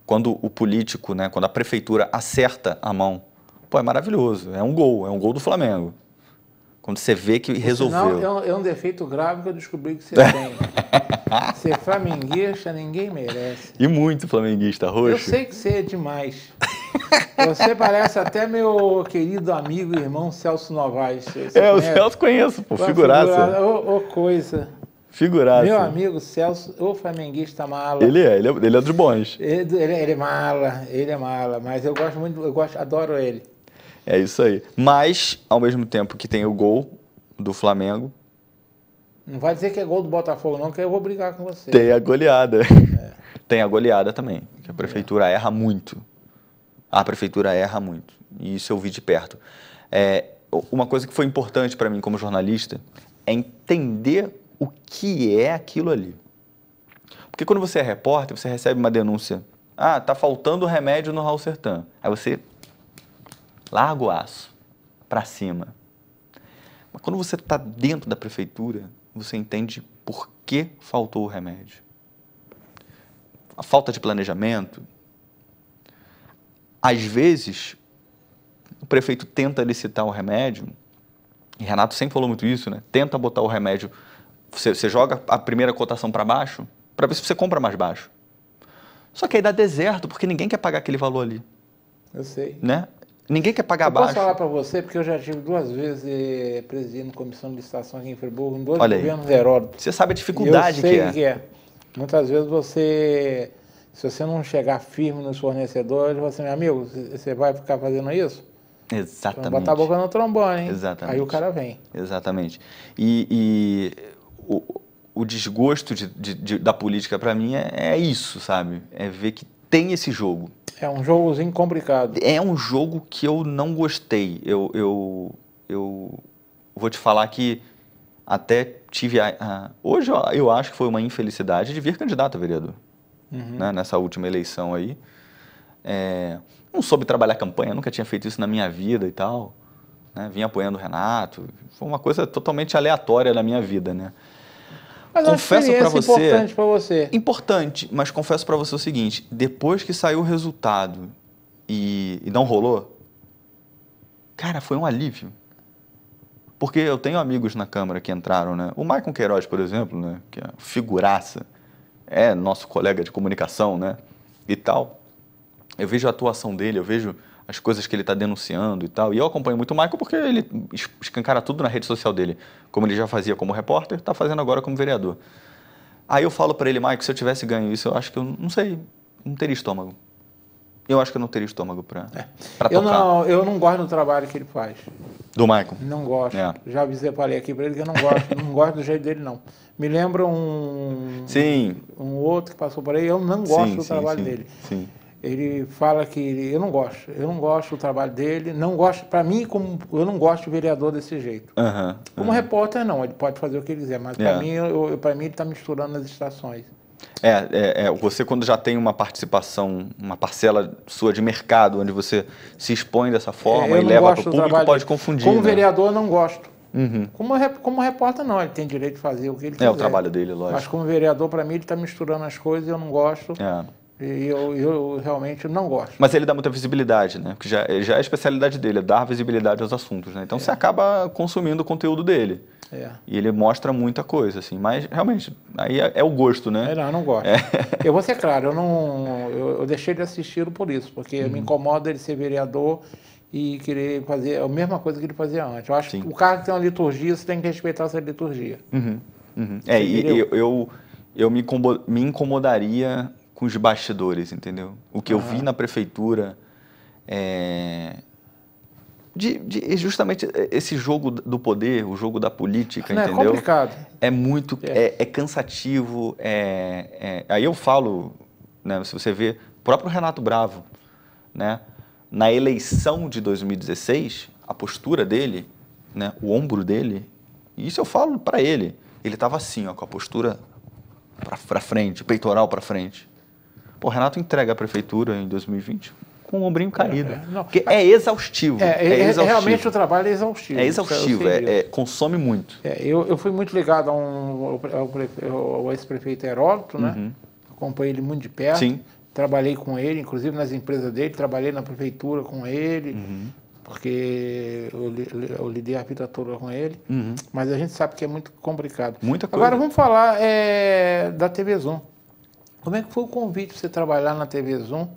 quando o político, né? Quando a prefeitura acerta a mão, pô, é maravilhoso. É um gol, é um gol do Flamengo. Quando você vê que resolveu. Não, é um, é um defeito grave que eu descobri que você tem. Ser flamenguista ninguém merece. E muito flamenguista, Roxo. Eu sei que você é demais. Você parece até meu querido amigo e irmão Celso Novaes. é, conhece? o Celso conheço, pô, figuraça. figuraça ô, ô, coisa. Figuraça. Meu amigo Celso, o flamenguista mala. Ele é, ele é, ele é dos bons. Ele, ele, ele é mala, ele é mala, mas eu gosto muito, eu gosto, adoro ele. É isso aí. Mas, ao mesmo tempo que tem o gol do Flamengo. Não vai dizer que é gol do Botafogo, não, que eu vou brigar com você. Tem a goleada. É. Tem a goleada também. Que a é. prefeitura erra muito. A prefeitura erra muito. E isso eu vi de perto. É, uma coisa que foi importante para mim como jornalista é entender o que é aquilo ali. Porque quando você é repórter, você recebe uma denúncia. Ah, tá faltando remédio no Raul Sertan. Aí você larga o aço, para cima. Mas quando você está dentro da prefeitura, você entende por que faltou o remédio. A falta de planejamento. Às vezes, o prefeito tenta licitar o remédio, e Renato sempre falou muito isso, né? Tenta botar o remédio, você, você joga a primeira cotação para baixo, para ver se você compra mais baixo. Só que aí dá deserto, porque ninguém quer pagar aquele valor ali. Eu sei. Né? Ninguém quer pagar eu baixo. Posso falar para você, porque eu já tive duas vezes eh, presidindo comissão de licitação aqui em Friburgo, em dois Olha governos aí. Heródoto. Você sabe a dificuldade que é. que é. Muitas vezes você, se você não chegar firme nos fornecedores, você, meu amigo, você vai ficar fazendo isso? Exatamente. Então, botar a boca no trombone, hein? Exatamente. Aí o cara vem. Exatamente. E, e o, o, desgosto de, de, de, da política para mim é, é isso, sabe? É ver que tem esse jogo. É um jogozinho complicado. É um jogo que eu não gostei. Eu, eu, eu vou te falar que até tive a, a, hoje eu acho que foi uma infelicidade de vir candidato a vereador uhum. né, nessa última eleição aí. É, não soube trabalhar campanha, nunca tinha feito isso na minha vida e tal. Né? Vim apoiando o Renato, foi uma coisa totalmente aleatória na minha vida, né? Mas confesso para é você, importante para você. Importante, mas confesso para você o seguinte: depois que saiu o resultado e, e não rolou, cara, foi um alívio. Porque eu tenho amigos na Câmara que entraram, né? O Maicon Queiroz, por exemplo, né? Que é figuraça, é nosso colega de comunicação, né? E tal. Eu vejo a atuação dele, eu vejo as coisas que ele está denunciando e tal. E eu acompanho muito o Michael porque ele escancara tudo na rede social dele. Como ele já fazia como repórter, está fazendo agora como vereador. Aí eu falo para ele, Michael, se eu tivesse ganho isso, eu acho que eu não sei, não teria estômago. Eu acho que eu não teria estômago para é. eu Não, eu não gosto do trabalho que ele faz. Do Michael? Não gosto. É. Já avisei, falei aqui para ele que eu não gosto. não gosto do jeito dele, não. Me lembra um... Sim. Um outro que passou por aí. Eu não gosto sim, do sim, trabalho sim, dele. Sim ele fala que eu não gosto, eu não gosto do trabalho dele, não gosto, para mim, como eu não gosto de vereador desse jeito. Uhum, uhum. Como repórter, não, ele pode fazer o que ele quiser, mas yeah. para é. mim, mim ele está misturando as estações. É, é, é, você quando já tem uma participação, uma parcela sua de mercado, onde você se expõe dessa forma é, e leva para o público, pode confundir. Como né? vereador, não gosto. Uhum. Como, como repórter, não, ele tem direito de fazer o que ele quiser. É o trabalho dele, lógico. Mas como vereador, para mim, ele está misturando as coisas e eu não gosto. É. E eu, eu realmente não gosto. Mas ele dá muita visibilidade, né? Porque já, eh, já é a especialidade dele, é dar visibilidade aos assuntos, né? Então é. você acaba consumindo o conteúdo dele. É. E ele mostra muita coisa, assim. Mas, realmente, aí é, é o gosto, né? É, não, eu não gosto. É. Eu vou ser claro, eu não... Eu, eu deixei de assistir por isso, porque uhum. me incomoda ele ser vereador e querer fazer é a mesma coisa que ele fazia antes. Eu acho Sim. que o que tem uma liturgia, você tem que respeitar essa liturgia. Uhum. Uhum. É, e eu, eu, eu me, me incomodaria com os bastidores, entendeu? O que eu vi na prefeitura é, de, de, justamente esse jogo do poder, o jogo da política, Não, é entendeu? É complicado. É muito, é. é, é cansativo. É, é, aí eu falo, né, se você vê, próprio Renato Bravo, né, na eleição de 2016, a postura dele, né, o ombro dele, isso eu falo para ele, ele estava assim, ó, com a postura para frente, peitoral para frente. Pô, Renato entrega a prefeitura em 2020 com o ombrinho caído. É, é não, porque é exaustivo, é é, é, é exaustivo. Realmente o trabalho é exaustivo. É exaustivo, é, consome muito. eu, eu fui muito ligado a um, ao, ao ex-prefeito Heródoto, né? Uhum. Acompanhei ele muito de perto. Sim. Trabalhei com ele, inclusive nas empresas dele, trabalhei na prefeitura com ele, uhum. porque eu, eu, lidei a vida toda com ele. Uhum. Mas a gente sabe que é muito complicado. Muita coisa. Agora vamos falar da TV Zoom. Como é que foi o convite para você trabalhar na TV Zoom? O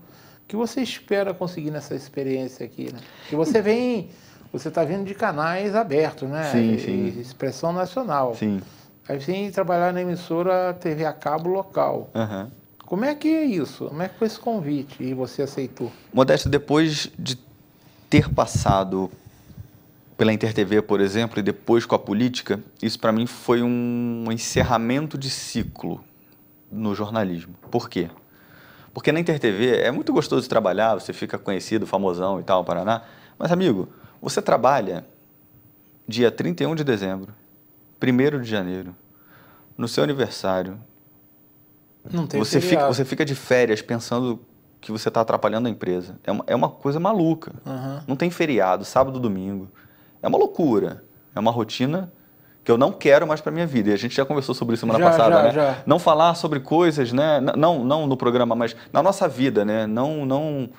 que você espera conseguir nessa experiência aqui? Né? Que você vem, você está vindo de canais abertos, né? Sim, sim. E expressão nacional. Sim. Aí vem trabalhar na emissora TV a cabo local. Uhum. Como é que é isso? Como é que foi esse convite e você aceitou? Modesto, depois de ter passado pela InterTV, por exemplo, e depois com a política, isso para mim foi um encerramento de ciclo no jornalismo. Por quê? Porque na InterTV é muito gostoso de trabalhar, você fica conhecido, famosão e tal, Paraná. Mas, amigo, você trabalha dia 31 de dezembro, 1 de janeiro, no seu aniversário. Não tem você fica, você fica de férias pensando que você está atrapalhando a empresa. É uma, é uma coisa maluca. Uhum. Não tem feriado, sábado, domingo. É uma loucura. É uma rotina que eu não quero mais para minha vida. E a gente já conversou sobre isso semana já, passada, já, né? Já. Não falar sobre coisas, né? Não, não no programa, mas na nossa vida, né? Não, não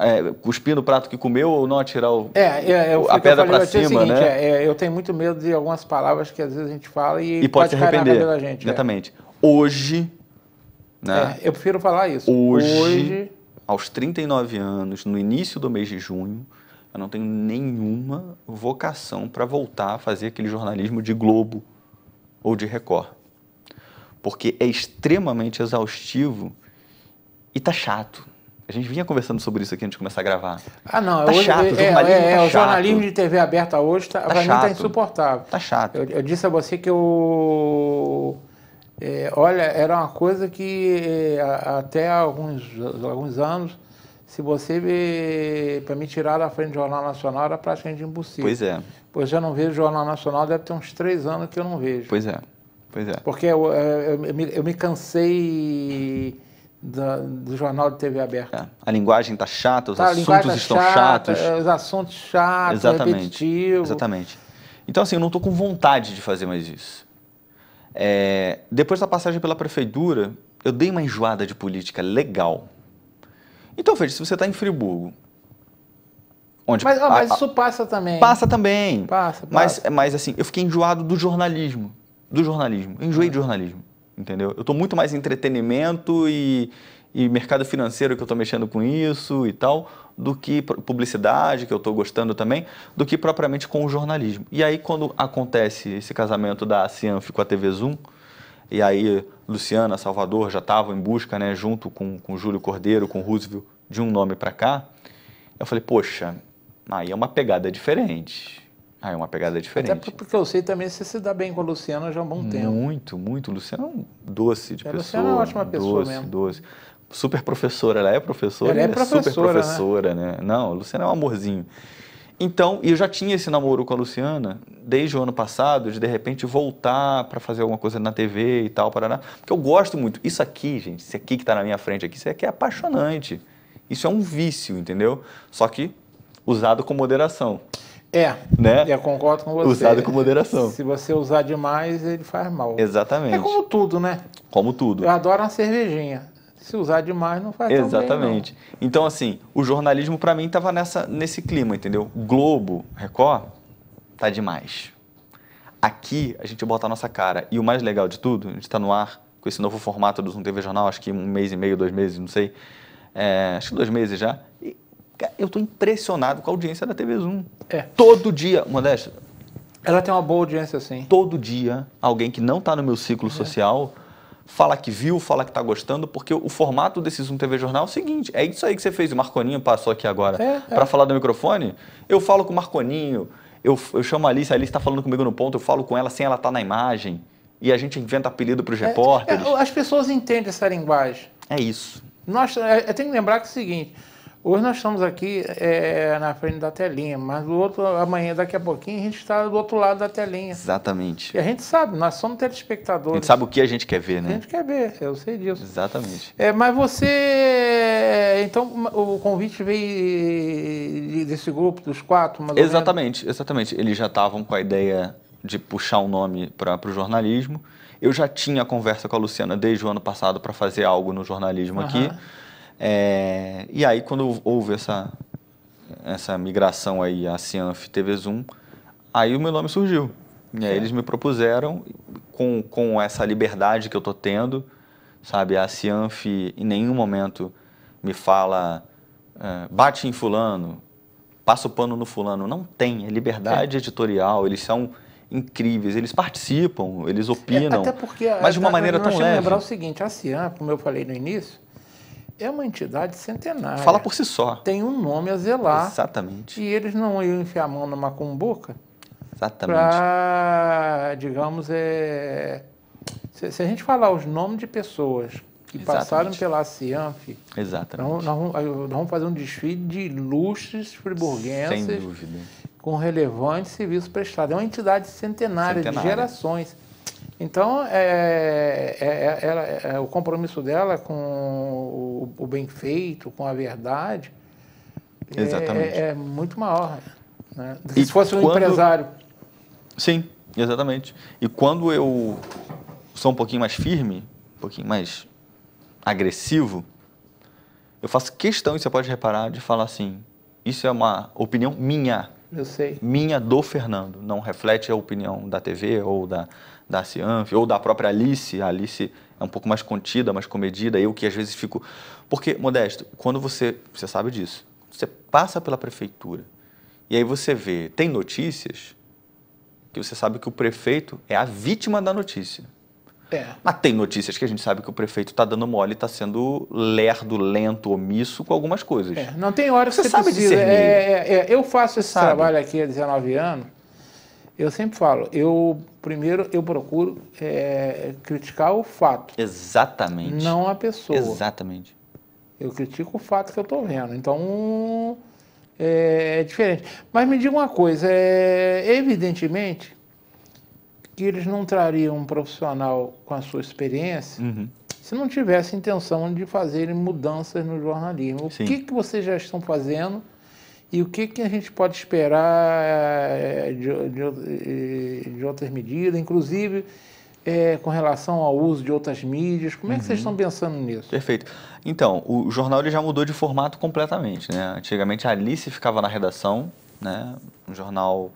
é, cuspir no prato que comeu ou não atirar o, é, é, a pedra para cima, seguinte, né? É, é, eu tenho muito medo de algumas palavras que às vezes a gente fala e, e pode, se arrepender. Da gente, é. Exatamente. Hoje, né? eu prefiro falar isso. Hoje, Hoje, aos 39 anos, no início do mês de junho, eu não tenho nenhuma vocação para voltar a fazer aquele jornalismo de Globo ou de Record. Porque é extremamente exaustivo e tá chato. A gente vinha conversando sobre isso aqui antes de começar a gravar. Ah, não. Tá hoje, chato, é, o jornalismo é, é, tá o jornalismo de TV aberta hoje, tá, tá para mim, tá insuportável. Tá chato. Eu, eu, disse a você que eu... É, olha, era uma coisa que é, até alguns, alguns anos se você me, para me tirar da frente do Jornal Nacional era praticamente impossível. Pois é. Pois eu não vejo o Jornal Nacional, deve ter uns três anos que eu não vejo. Pois é, pois é. Porque eu, é, eu, eu, me, eu me, cansei do, do, jornal de TV aberta. É. A linguagem está chata, os tá, assuntos tá estão chata, chatos. É, os assuntos chatos, Exatamente. repetitivos. Exatamente. Então, assim, eu não estou com vontade de fazer mais isso. É, depois da passagem pela prefeitura, eu dei uma enjoada de política legal então, veja, se você está em Friburgo, onde... Mas, ah, mas a, a, isso passa também. Passa também. Passa, passa. Mas, é mas, assim, eu fiquei enjoado do jornalismo. Do jornalismo. Eu enjoei é. de jornalismo, entendeu? Eu estou muito mais entretenimento e, e mercado financeiro que eu estou mexendo com isso e tal, do que publicidade, que eu estou gostando também, do que propriamente com o jornalismo. E aí, quando acontece esse casamento da Cianf com a TV Zoom e aí Luciana Salvador já estavam em busca, né, junto com, com Júlio Cordeiro, com Roosevelt, de um nome para cá, eu falei, poxa, aí é uma pegada diferente. Aí é uma pegada é diferente. Até porque eu sei também se se dá bem com a Luciana já há um bom muito, tempo. Muito, muito. Luciana é um doce de a é, pessoa. Luciana é uma ótima doce, pessoa mesmo. Doce, Super professora, ela é professora, ela é, professora, é super professora, né? né? Não, a Luciana é um amorzinho. Então, eu já tinha esse namoro com a Luciana desde o ano passado, de de repente voltar para fazer alguma coisa na TV e tal, parará. Porque eu gosto muito. Isso aqui, gente, isso aqui que está na minha frente aqui, isso aqui é apaixonante. Isso é um vício, entendeu? Só que usado com moderação. É, né? eu concordo com você. Usado com moderação. Se você usar demais, ele faz mal. Exatamente. É como tudo, né? Como tudo. Eu adoro uma cervejinha se usar demais não faz Exatamente. Bem, não. Então, assim, o jornalismo para mim estava nesse clima, entendeu? Globo, Record, tá demais. Aqui a gente bota a nossa cara. E o mais legal de tudo, a gente está no ar com esse novo formato do Zoom TV Jornal, acho que um mês e meio, dois meses, não sei. É, acho que dois meses já. E eu estou impressionado com a audiência da TV Zoom. É. Todo dia, modesto Ela tem uma boa audiência, sim. Todo dia, alguém que não está no meu ciclo é. social fala que viu, fala que está gostando, porque o formato desse Zoom TV Jornal é o seguinte, é isso aí que você fez, o Marconinho passou aqui agora. É, é. Para falar do microfone, eu falo com o Marconinho, eu, eu chamo a Alice, a Alice está falando comigo no ponto, eu falo com ela sem ela estar tá na imagem, e a gente inventa apelido para os é, repórteres. É, as pessoas entendem essa linguagem. É isso. Nós, eu tenho que lembrar que é o seguinte, Hoje nós estamos aqui é, na frente da telinha, mas do outro, amanhã, daqui a pouquinho, a gente está do outro lado da telinha. Exatamente. E a gente sabe, nós somos telespectadores. A gente sabe o que a gente quer ver, né? A gente quer ver, eu sei disso. Exatamente. É, mas você. É, então, o convite veio desse grupo, dos quatro, mas. Exatamente, exatamente. Eles já estavam com a ideia de puxar um nome para o jornalismo. Eu já tinha conversa com a Luciana desde o ano passado para fazer algo no jornalismo uhum. aqui. É, e aí, quando houve essa, essa migração aí a Cianf TV1, aí o meu nome surgiu. E aí é. eles me propuseram, com, com essa liberdade que eu tô tendo, sabe? A Cianf em nenhum momento me fala, é, bate em fulano, passa o pano no fulano. Não tem, é liberdade é. editorial, eles são incríveis, eles participam, eles é, opinam, é, até porque, mas de uma maneira tão é leve. lembrar o seguinte, a Cianf, como eu falei no início, é uma entidade centenária. Fala por si só. Tem um nome a zelar. Exatamente. E eles não iam enfiar a mão na cumbuca. Exatamente. Pra, digamos, é... Se, se, a gente falar os nomes de pessoas que Exatamente. passaram pela CIANF, Exatamente. Nós, nós, nós, vamos fazer um desfile de ilustres friburguenses. Sem dúvida. Com relevante serviço prestado. É uma entidade centenária, centenária. de gerações. Então, é, é, é, é, o compromisso dela com o, o, bem feito, com a verdade, é, é, é muito maior né? do que e se fosse um quando... empresário. Sim, exatamente. E quando eu sou um pouquinho mais firme, um pouquinho mais agressivo, eu faço questão, e você pode reparar, de falar assim: isso é uma opinião minha. Eu sei. Minha do Fernando. Não reflete a opinião da TV ou da, da Cianf, ou da própria Alice. A Alice é um pouco mais contida, mais comedida, eu que às vezes fico. Porque, Modesto, quando você. Você sabe disso. Você passa pela prefeitura e aí você vê, tem notícias que você sabe que o prefeito é a vítima da notícia. É. Mas tem notícias que a gente sabe que o prefeito está dando mole, está sendo lerdo, lento, omisso com algumas coisas. É, não tem hora que você, você sabe disso. É, é, é, eu faço esse sabe. trabalho aqui há 19 anos eu sempre falo, eu primeiro eu procuro é, criticar o fato. Exatamente. Não a pessoa. Exatamente. Eu critico o fato que eu estou vendo. Então é, é, diferente. Mas me diga uma coisa, é, evidentemente que eles não trariam um profissional com a sua experiência uhum. se não tivesse intenção de fazerem mudanças no jornalismo. O que, que vocês já estão fazendo? E o que, que a gente pode esperar eh, de, de, eh, de outras medidas, inclusive é, com relação ao uso de outras mídias? Como é que vocês uhum. estão pensando nisso? Perfeito. Então, o jornal ele já mudou de formato completamente. Né? Antigamente a Alice ficava na redação, né? O jornal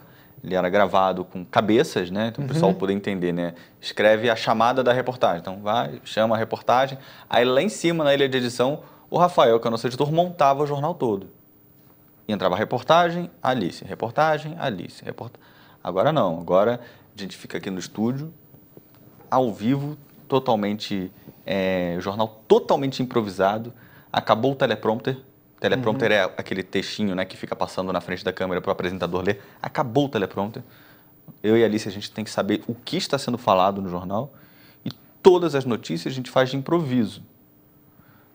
ele era gravado com cabeças, né? Então, o pessoal uhum. poder entender, né? Escreve a chamada da reportagem. Então, vai, chama a reportagem. Aí, lá em cima, na ilha de edição, o Rafael, que é o nosso editor, montava o jornal todo entrava reportagem, Alice, reportagem, Alice, reportagem. Agora não, agora a gente fica aqui no estúdio, ao vivo, totalmente, é, jornal totalmente improvisado, acabou o teleprompter, teleprompter uhum. é aquele textinho né, que fica passando na frente da câmera para o apresentador ler, acabou o teleprompter, eu e Alice a gente tem que saber o que está sendo falado no jornal e todas as notícias a gente faz de improviso.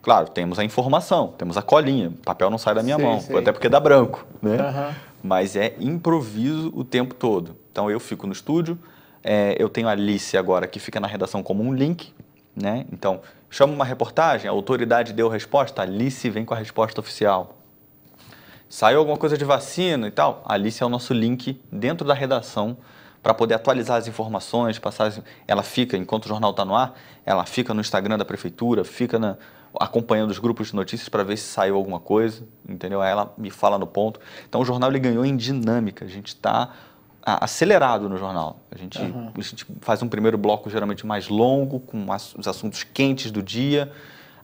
Claro, temos a informação, temos a colinha, o papel não sai da minha mão, até porque dá branco, né? Uhum. Mas é improviso o tempo todo. Então eu fico no estúdio, é, eu tenho a Alice agora que fica na redação como um link, né? Então chama uma reportagem, a autoridade deu resposta, a Alice vem com a resposta oficial. Saiu alguma coisa de vacina e tal, a Alice é o nosso link dentro da redação para poder atualizar as informações, passar. Ela fica, enquanto o jornal está no ar, ela fica no Instagram da prefeitura, fica na, acompanhando os grupos de notícias para ver se saiu alguma coisa, entendeu? Aí ela me fala no ponto. Então o jornal ele ganhou em dinâmica, a gente está acelerado no jornal. A gente, uhum. a gente faz um primeiro bloco geralmente mais longo, com os assuntos quentes do dia.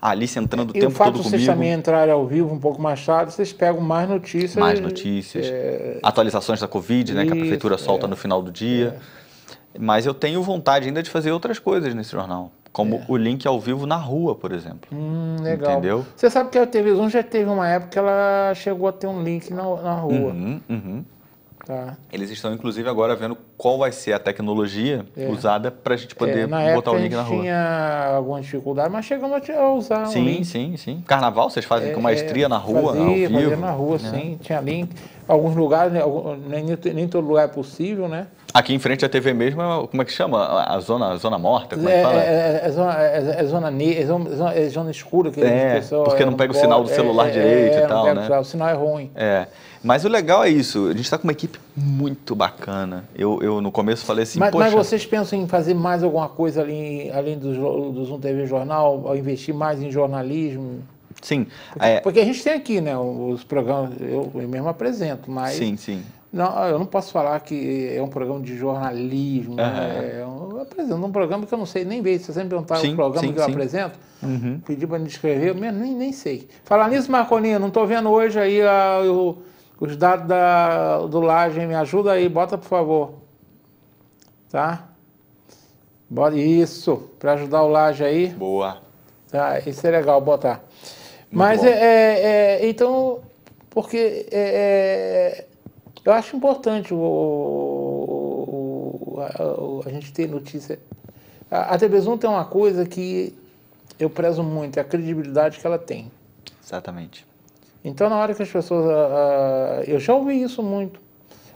A Alice entrando o e tempo todo comigo. E o fato de vocês também entrarem ao vivo um pouco mais tarde, vocês pegam mais notícias. Mais notícias. É... Atualizações da Covid, né, Isso, que a prefeitura solta é... no final do dia. É. Mas eu tenho vontade ainda de fazer outras coisas nesse jornal. Como é. o link ao vivo na rua, por exemplo. Hum, legal. Entendeu? Você sabe que a televisão já teve uma época que ela chegou a ter um link na, na rua. Uhum, uhum. Tá. Eles estão, inclusive, agora vendo qual vai ser a tecnologia é. usada para a gente poder é, botar o link na rua. A gente tinha alguma dificuldade, mas chegamos a usar. Sim, um link. sim, sim. Carnaval vocês fazem é, com maestria é, na rua, fazia, ao vivo? Fazia na rua, é. sim. Tinha link. Alguns lugares, né, nem, nem todo lugar é possível, né? Aqui em frente à TV mesmo, é como é que chama? A zona, a zona morta? Como é, fala? É, é, é zona, é, zona, zona, é, zona, escura. Que é, pessoa, porque não, não pega o sinal do celular direito e tal, né? O sinal é ruim. É. Mas o legal é isso, a gente está com uma equipe muito bacana. Eu, eu no começo falei assim, mas, Poxa, mas vocês pensam em fazer mais alguma coisa ali, além do, do Zoom TV Jornal, investir mais em jornalismo? Sim. Porque, é... porque, a gente tem aqui, né, os programas, eu, mesmo apresento, mas... Sim, sim. Não, eu não posso falar que é um programa de jornalismo. Uhum. Né? Eu apresento um programa que eu não sei nem ver. Se você me perguntar sim, o programa sim, que eu sim. apresento, uhum. pedir para me descrever, eu mesmo nem, nem sei. Falar nisso, Marconinho, não estou vendo hoje aí a, ah, o, os dados da, do Laje, me ajuda aí, bota por favor. Tá? Bota, isso, para ajudar o Laje aí. Boa. Tá, isso é legal botar. Muito Mas é, é, é, então, porque é, é, eu acho importante o, o, o, a, a, gente ter notícia. A, a televisão tem é uma coisa que eu prezo muito, é a credibilidade que ela tem. Exatamente. Então, na hora que as pessoas. Ah, ah, eu já ouvi isso muito.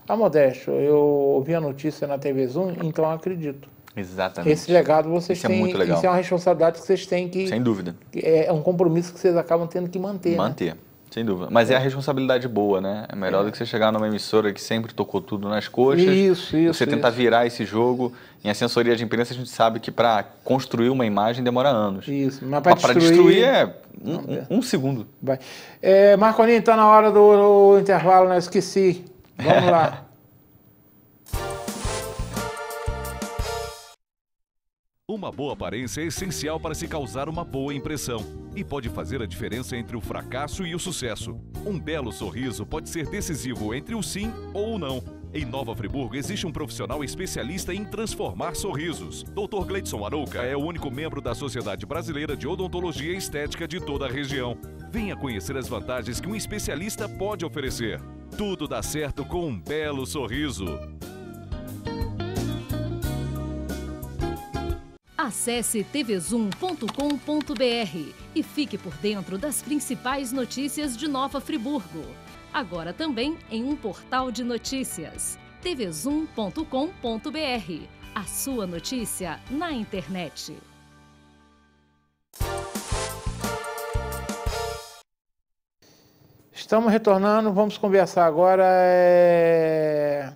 A ah, Modesto, eu ouvi a notícia na TV Zoom, então eu acredito. Exatamente. Esse legado vocês isso é têm. É muito legal. Isso é uma responsabilidade que vocês têm que. Sem dúvida. É, é um compromisso que vocês acabam tendo que manter. Né? Manter. Né? Sem dúvida. Mas é a é. responsabilidade boa, né? É melhor é. do que você chegar numa emissora que sempre tocou tudo nas coxas. Isso, isso. Você tentar isso. virar esse jogo. Em assessoria de imprensa, a gente sabe que para construir uma imagem demora anos. Isso, mas para destruir... destruir... é um, é. um segundo. Vai. É, Marcolini, está então, na hora do, do intervalo, né? esqueci. Vamos lá. Uma boa aparência é essencial para se causar uma boa impressão e pode fazer a diferença entre o fracasso e o sucesso. Um belo sorriso pode ser decisivo entre o sim ou o não. Em Nova Friburgo existe um profissional especialista em transformar sorrisos. Dr. Gleidson Arouca é o único membro da Sociedade Brasileira de Odontologia Estética de toda a região. Venha conhecer as vantagens que um especialista pode oferecer. Tudo dá certo com um belo sorriso. Acesse tvzoom.com.br e fique por dentro das principais notícias de Nova Friburgo. Agora também em um portal de notícias. tvzoom.com.br. A sua notícia na internet. Estamos retornando, vamos conversar agora. É...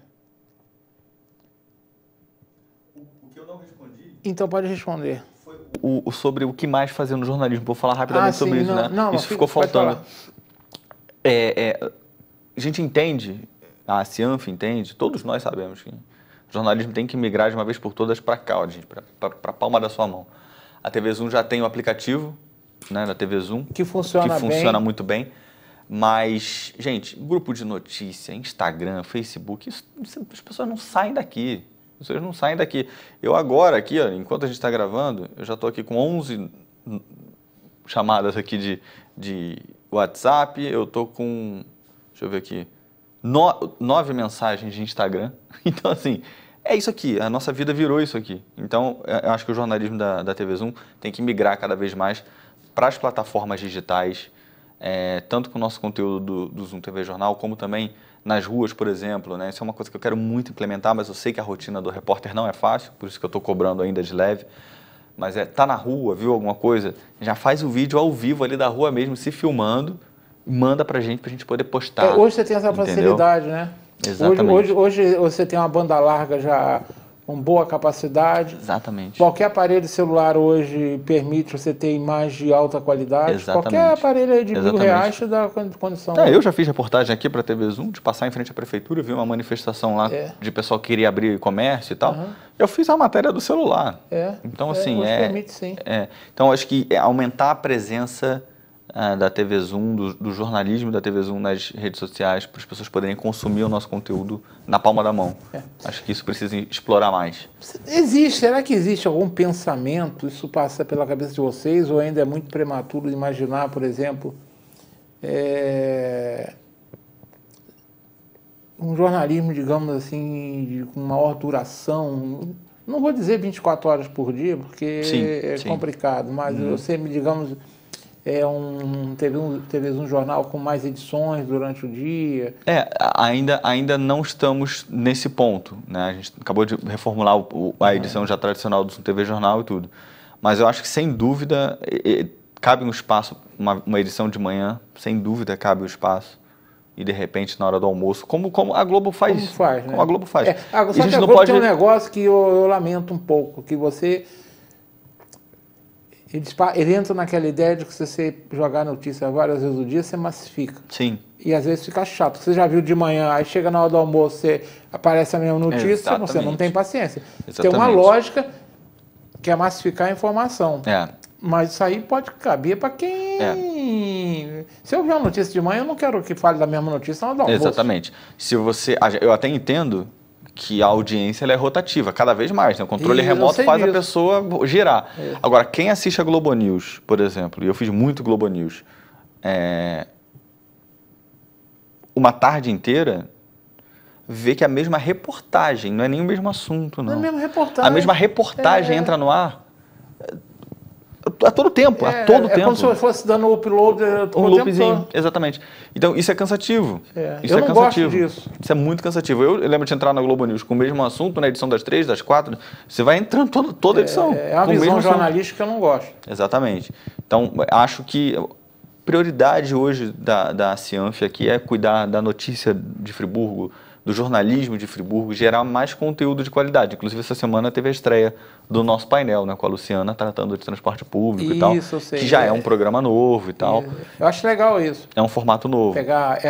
O que eu não respondi. Então pode responder. Foi o, sobre o que mais fazer no jornalismo. Vou falar rapidamente ah, sobre sim, isso, não, né? Não, isso ficou faltando. É, é, a gente entende, a Cianf entende, todos nós sabemos que o jornalismo tem que migrar de uma vez por todas para cá, gente, para a palma da sua mão. A TV Zoom já tem o aplicativo né, da TV Zoom. Que funciona Que funciona bem. muito bem. Mas, gente, grupo de notícia, Instagram, Facebook, isso, as pessoas não saem daqui vocês não saem daqui. Eu agora aqui, ó, enquanto a gente está gravando, eu já estou aqui com 11 chamadas aqui de, de WhatsApp, eu estou com, deixa eu ver aqui, no, nove mensagens de Instagram. Então, assim, é isso aqui, a nossa vida virou isso aqui. Então, é, eu acho que o jornalismo da, da TV Zoom tem que migrar cada vez mais para as plataformas digitais, é, tanto com o nosso conteúdo do, do Zoom TV Jornal, como também nas ruas, por exemplo, né? Isso é uma coisa que eu quero muito implementar, mas eu sei que a rotina do repórter não é fácil, por isso que eu estou cobrando ainda de leve. Mas é, tá na rua, viu alguma coisa? Já faz o vídeo ao vivo ali da rua mesmo, se filmando, manda pra gente pra gente poder postar. É, hoje você tem essa entendeu? facilidade, né? Exatamente. Hoje, hoje, hoje, você tem uma banda larga já com boa capacidade. Exatamente. Qualquer aparelho celular hoje permite você ter imagem de alta qualidade. Exatamente. Qualquer aparelho de mil reais te dá condição. É, eu já fiz reportagem aqui para a TV Zoom, de passar em frente à prefeitura, vi uma manifestação lá é. de pessoal que queria abrir comércio e tal. Uhum. Eu fiz a matéria do celular. É. Então, é, assim, é, é, permite, sim. É. Então, acho que é aumentar a presença ah, da TV Zoom, do, do, jornalismo da TV Zoom nas redes sociais, para as pessoas poderem consumir o nosso conteúdo na palma da mão. É. Acho que isso precisa explorar mais. Existe, será que existe algum pensamento, isso passa pela cabeça de vocês, ou ainda é muito prematuro imaginar, por exemplo, é... um jornalismo, digamos assim, com maior duração, não vou dizer 24 horas por dia, porque sim, é sim. complicado, mas uhum. você me digamos é um, teve, um, teve um jornal com mais edições durante o dia. É, ainda, ainda não estamos nesse ponto. Né? A gente acabou de reformular o, a é. edição já tradicional do TV Jornal e tudo. Mas eu acho que, sem dúvida, cabe um espaço, uma, uma edição de manhã, sem dúvida cabe o um espaço e de repente na hora do almoço, como, como a Globo faz. Como faz, né? Como a né? Globo faz. É, a, só a, a Globo pode... tem um negócio que eu, eu, lamento um pouco, que você ele entra naquela ideia de que se você jogar notícia várias vezes no dia, você massifica. Sim. E às vezes fica chato. Você já viu de manhã, aí chega na hora do almoço, você aparece a mesma notícia, Exatamente. você não tem paciência. Exatamente. Tem uma lógica que é massificar a informação. É. Mas isso aí pode caber para quem. É. Se eu ver uma notícia de manhã, eu não quero que fale da mesma notícia na hora do almoço. Exatamente. Se você. Eu até entendo que a audiência é rotativa, cada vez mais. Né? O controle remoto faz disso. a pessoa girar. É. Agora, quem assiste a Globo News, por exemplo, e eu fiz muito Globo News, é... uma tarde inteira vê que é a mesma reportagem, não é nem o mesmo assunto, não. não é a mesma reportagem. A mesma reportagem é. entra no ar a todo tempo, é, a todo é, tempo. É como se eu fosse dando upload é, um loopzinho, exatamente. Então isso é cansativo. É. Isso eu é não cansativo. Gosto disso. Isso é muito cansativo. Eu lembro de entrar na Globo News com o mesmo assunto na edição das três, das quatro. Você vai entrando todo, toda a é, edição. É uma visão jornalística assunto. que eu não gosto. Exatamente. Então acho que prioridade hoje da da Cianf aqui é cuidar da notícia de Friburgo do jornalismo de Friburgo gerar mais conteúdo de qualidade. Inclusive, essa semana teve a estreia do nosso painel, né, com a Luciana, tratando de transporte público isso, e tal. Isso, sei. Que já é. é um programa novo e tal. Eu acho legal isso. É um formato novo. Pegar, é, é,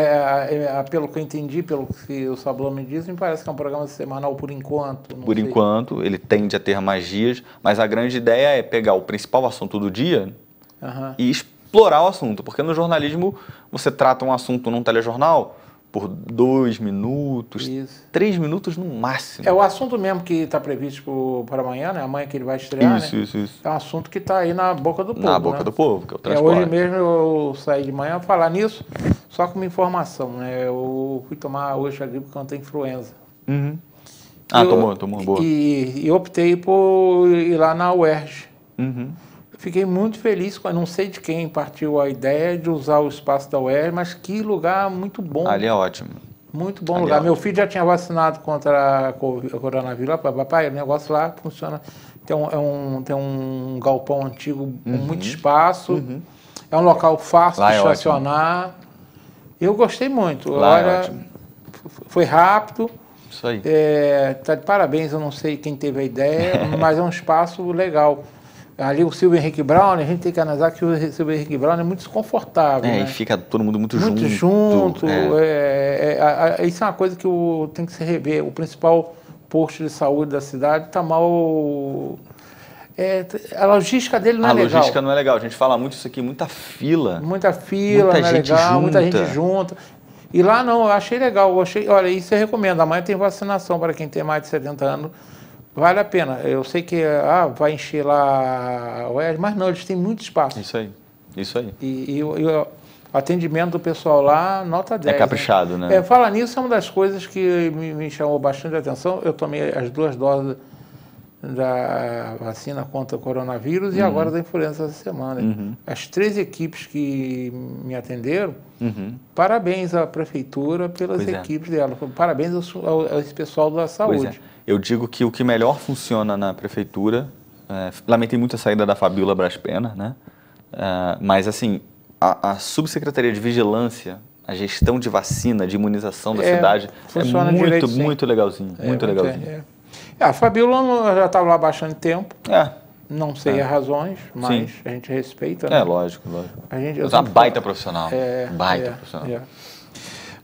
é, é pelo que eu entendi, pelo que o Sablon me diz, me parece que é um programa semanal por enquanto. Por sei. enquanto, ele tende a ter mais dias, mas a grande ideia é pegar o principal assunto do dia uh -huh. e explorar o assunto. Porque no jornalismo, você trata um assunto num telejornal por dois minutos, Isso. três minutos no máximo. É o assunto mesmo que está previsto para amanhã, né? Amanhã que ele vai estrear, isso, né? Isso, isso. É um assunto que está aí na boca do povo, Na boca né? do povo, que é o transporte. É, hoje mesmo eu saí de manhã falar nisso, só com uma informação, né? Eu fui tomar hoje a gripe porque eu tenho influenza. Uhum. Ah, eu, tomou, tomou, boa. E, e, optei por ir lá na UERJ. Uhum. Fiquei muito feliz com, não sei de quem partiu a ideia de usar o espaço da UER, mas que lugar muito bom. Ali é ótimo. Muito bom Ali lugar. É Meu filho já tinha vacinado contra a coronavírus. Papai, o negócio lá funciona. Tem um, é um, tem um galpão antigo uhum. com muito espaço. Uhum. É um local fácil lá de é estacionar. eu gostei muito. Lá é Agora, é ótimo. Foi rápido. Isso aí. É, tá de parabéns, eu não sei quem teve a ideia, mas é um espaço legal. Ali o Silvio Henrique Brown, a gente tem que analisar que o Silvio Henrique Brown é muito desconfortável. É, né? e fica todo mundo muito, muito junto. Muito junto. É. É, é, é isso é uma coisa que o, tem que se rever. O principal posto de saúde da cidade está mal. É, a logística dele não a é legal. A logística não é legal. A gente fala muito isso aqui, muita fila. Muita fila, muita é gente legal, junta. muita gente junta. E lá não, eu achei legal. Eu achei, olha, isso eu recomendo. Amanhã tem vacinação para quem tem mais de 70 anos Vale a pena. Eu sei que ah, vai encher lá a UERJ, mas não, eles têm muito espaço. Isso aí, isso aí. E, e, o atendimento do pessoal lá, nota 10. É caprichado, né? né? É, nisso é uma das coisas que me, me chamou bastante atenção. Eu tomei as duas doses da vacina contra o coronavírus uhum. e agora da influenza essa semana. Uhum. As três equipes que me atenderam, uhum. parabéns à prefeitura pelas pois é. equipes é. dela, parabéns ao, ao, ao, esse pessoal da é. saúde. É. Eu digo que o que melhor funciona na prefeitura, é, lamentei muito a saída da Fabiola Braspena, né? É, mas assim, a, a subsecretaria de vigilância a gestão de vacina, de imunização da é, cidade é muito, direito, muito legalzinho, é, muito legalzinho. É, é, a Fabíola já estava lá bastante tempo. É. Não sei é. as razões, mas Sim. a gente respeita. Né? É, lógico, lógico. A gente, Mas é uma baita falo. profissional. É, baita é, profissional. É.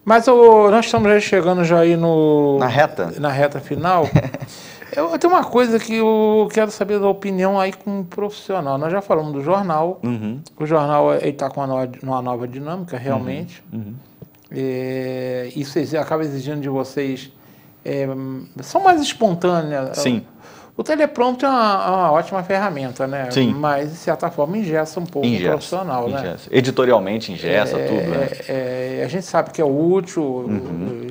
Mas nós estamos chegando já aí no... Na reta. Na reta final. eu, eu tenho uma coisa que eu quero saber da opinião aí com o profissional. Nós já falamos do jornal. Uhum. O jornal está com uma nova, uma nova, dinâmica, realmente. Uhum. Uhum. É, isso acaba exigindo de vocês é, são mais espontâneas. Sim. O teleprompter é uma, é uma, ótima ferramenta, né? Sim. Mas, de certa forma, ingessa um pouco ingessa, o profissional, né? Editorialmente ingessa é, tudo, né? É, é, a gente sabe que é útil. Uhum.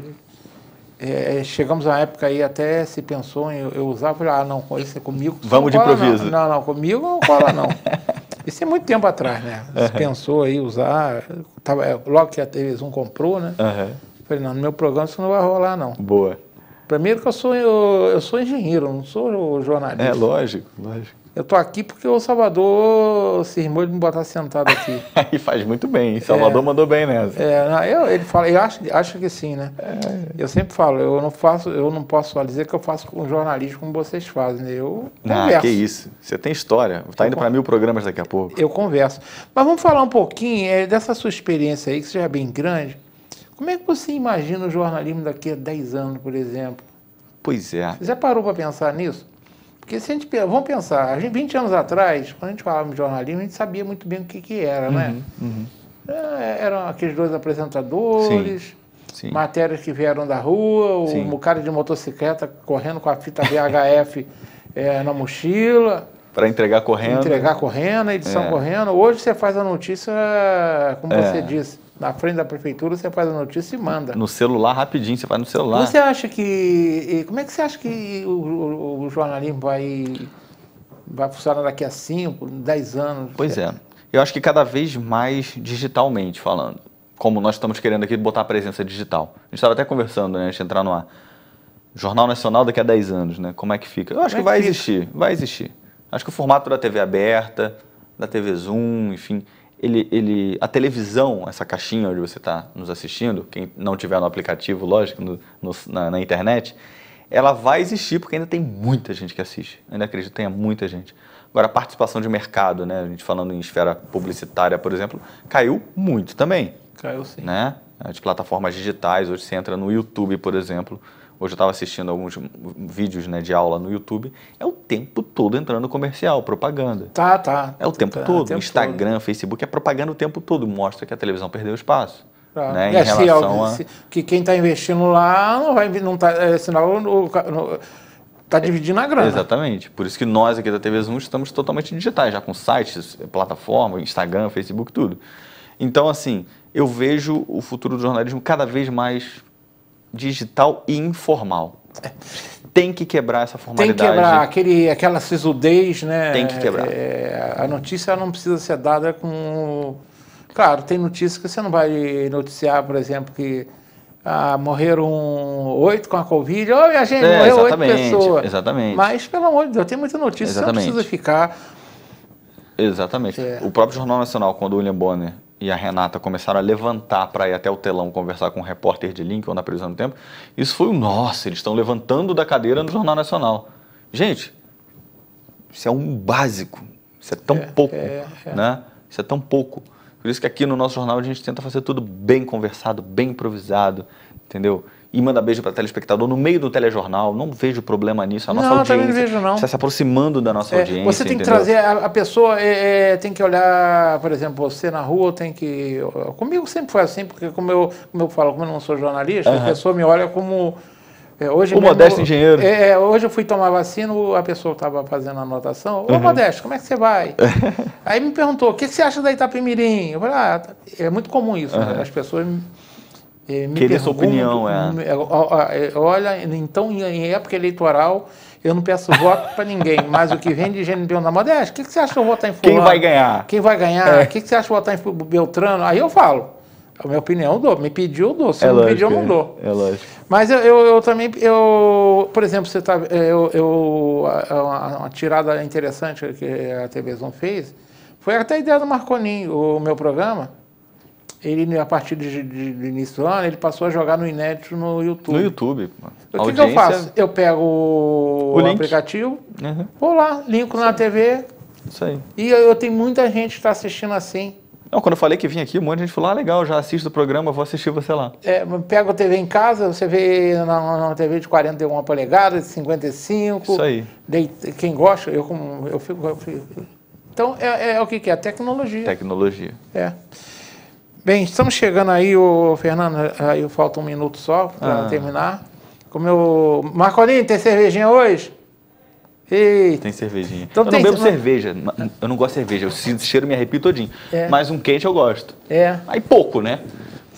É, é, chegamos a uma época aí, até se pensou em eu, eu usar, falei, ah, não, isso é comigo. Vamos de improviso. Não. não, não, comigo não cola, não. Isso é muito tempo atrás, né? Se uhum. pensou aí usar, tava, logo que a TV1 comprou, né? Uhum. Falei, não, no meu programa isso não vai rolar, não. Boa. Primeiro que eu sou, eu, eu sou engenheiro, não sou jornalista. É, lógico, lógico. Eu tô aqui porque o Salvador se irmão de me botar sentado aqui. e faz muito bem, Salvador é, mandou bem nessa. É, eu, ele fala, eu acho, acho que sim, né? É. Eu sempre falo, eu não faço, eu não posso só dizer que eu faço com jornalismo como vocês fazem, né? eu converso. Ah, que isso, você tem história, está indo para mil programas daqui a pouco. Eu converso. Mas vamos falar um pouquinho é, dessa sua experiência aí, que você já é bem grande, como é que você imagina o jornalismo daqui a 10 anos, por exemplo? Pois é. Você já parou para pensar nisso? Porque se a gente vamos pensar, a gente, 20 anos atrás, quando a gente falava de jornalismo, a gente sabia muito bem o que, que era, né? uhum, né? Uhum. É, eram aqueles dois apresentadores. Sim. Sim. matérias que vieram da rua, o, cara de motocicleta correndo com a fita VHF é, na mochila. Para entregar correndo. Entregar correndo, edição é. correndo. Hoje você faz a notícia, como é. você disse, na frente da prefeitura, você faz a notícia e manda. No celular, rapidinho, você faz no celular. Você acha que. Como é que você acha que o, o, o jornalismo vai, vai funcionar daqui a 5, 10 anos? Pois é. Eu acho que cada vez mais digitalmente falando. Como nós estamos querendo aqui botar a presença digital. A gente estava até conversando, né? A gente entrar no ar. Jornal Nacional daqui a 10 anos, né? Como é que fica? Eu acho é que vai existir, vai existir. Acho que o formato da TV é aberta, da TV Zoom, enfim, ele, ele, a televisão, essa caixinha onde você está nos assistindo, quem não tiver no aplicativo, lógico, no, no, na, na, internet, ela vai existir porque ainda tem muita gente que assiste. Ainda acredito que tenha muita gente. Agora, a participação de mercado, né? A gente falando em esfera publicitária, por exemplo, caiu muito também. Caiu sim. Né? As plataformas digitais, hoje você entra no YouTube, por exemplo, Hoje eu estava assistindo alguns vídeos né, de aula no YouTube. É o tempo todo entrando comercial, propaganda. Tá, tá. É o tempo tá, todo. Tempo Instagram, todo. Facebook é propaganda o tempo todo. Mostra que a televisão perdeu espaço. Tá. Né, e em assim, alguém, a... que quem está investindo lá não vai não tá, é, tá dividindo a grana. Exatamente. Por isso que nós aqui da TV Zoom estamos totalmente digitais, já com sites, plataforma, Instagram, Facebook, tudo. Então, assim, eu vejo o futuro do jornalismo cada vez mais digital e informal. Tem que quebrar essa formalidade. Tem que quebrar aquele, aquela sisudez, né? Tem que quebrar. É, a notícia não precisa ser dada com. Claro, tem notícia que você não vai noticiar, por exemplo, que ah, morreram oito com a Covid. ou a gente é, morreu oito pessoas. Exatamente. Mas, pelo amor de Deus, tem muita notícia, exatamente. você não precisa ficar. Exatamente. É. O próprio Jornal Nacional, quando o William Bonner e a Renata começaram a levantar para ir até o telão conversar com o repórter de Lincoln na prisão do tempo, isso foi o nossa, eles estão levantando da cadeira no Jornal Nacional. Gente, isso é um básico, isso é tão é, pouco, é, é. né? Isso é tão pouco. Por isso que aqui no nosso jornal a gente tenta fazer tudo bem conversado, bem improvisado, entendeu? e manda beijo para telespectador no meio do telejornal. Não vejo problema nisso. A nossa não, audiência não vejo, não. está se aproximando da nossa é, audiência. Você tem que trazer, a, a pessoa é, é, tem que olhar, por exemplo, você na rua tem que. Comigo sempre foi assim, porque como eu, como eu falo, como eu não sou jornalista, uhum. a pessoa me olha como. É, hoje o mesmo, modesto engenheiro. É, é hoje eu fui tomar vacina, a pessoa estava fazendo a anotação. Ô, uhum. Modesto, como é que você vai? Aí me perguntou, o que, você acha da Itapemirim? Eu falei, ah, é muito comum isso, uhum. né? as pessoas ele é, me Queria é sua opinião, é. é. Olha, então em época eleitoral eu não peço voto para ninguém, mas o que vem de GNB na moda é, o que, que você acha que eu votar em fulano? Quem vai ganhar? Quem vai ganhar? O é. que, que você acha que eu votar em Beltrano? Aí eu falo, a minha opinião eu dou, me pediu eu dou, se é não pediu eu não dou. É lógico. Mas eu, eu, eu, também, eu, por exemplo, você tá, eu, eu uma, uma tirada interessante que a televisão fez, foi até a ideia do Marconin, o meu programa, ele, a partir de, de, do início do ano, ele passou a jogar no inédito no YouTube. No YouTube. O que, que, eu faço? Eu pego o, o aplicativo, uhum. vou lá, linko na TV. Isso aí. E eu, eu tenho muita gente que está assistindo assim. Não, quando eu falei que vim aqui, um monte de gente falou: ah, legal, já assisto o programa, vou assistir você lá. É, pega a TV em casa, você vê na, na TV de 41 polegadas, de 55. Isso aí. De, quem gosta, eu, eu, fico, eu fico. Então, é, é, é o que, que é? Tecnologia. Tecnologia. É. Bem, estamos chegando aí, o Fernando, aí falta um minuto só para ah. terminar. Como eu... Marcolino, tem cervejinha hoje? Eita. Tem cervejinha. Então, eu tem... não bebo cerveja, eu não gosto de cerveja, eu cheiro me arrepio todinho. É. Mas um quente eu gosto. É. Aí pouco, né?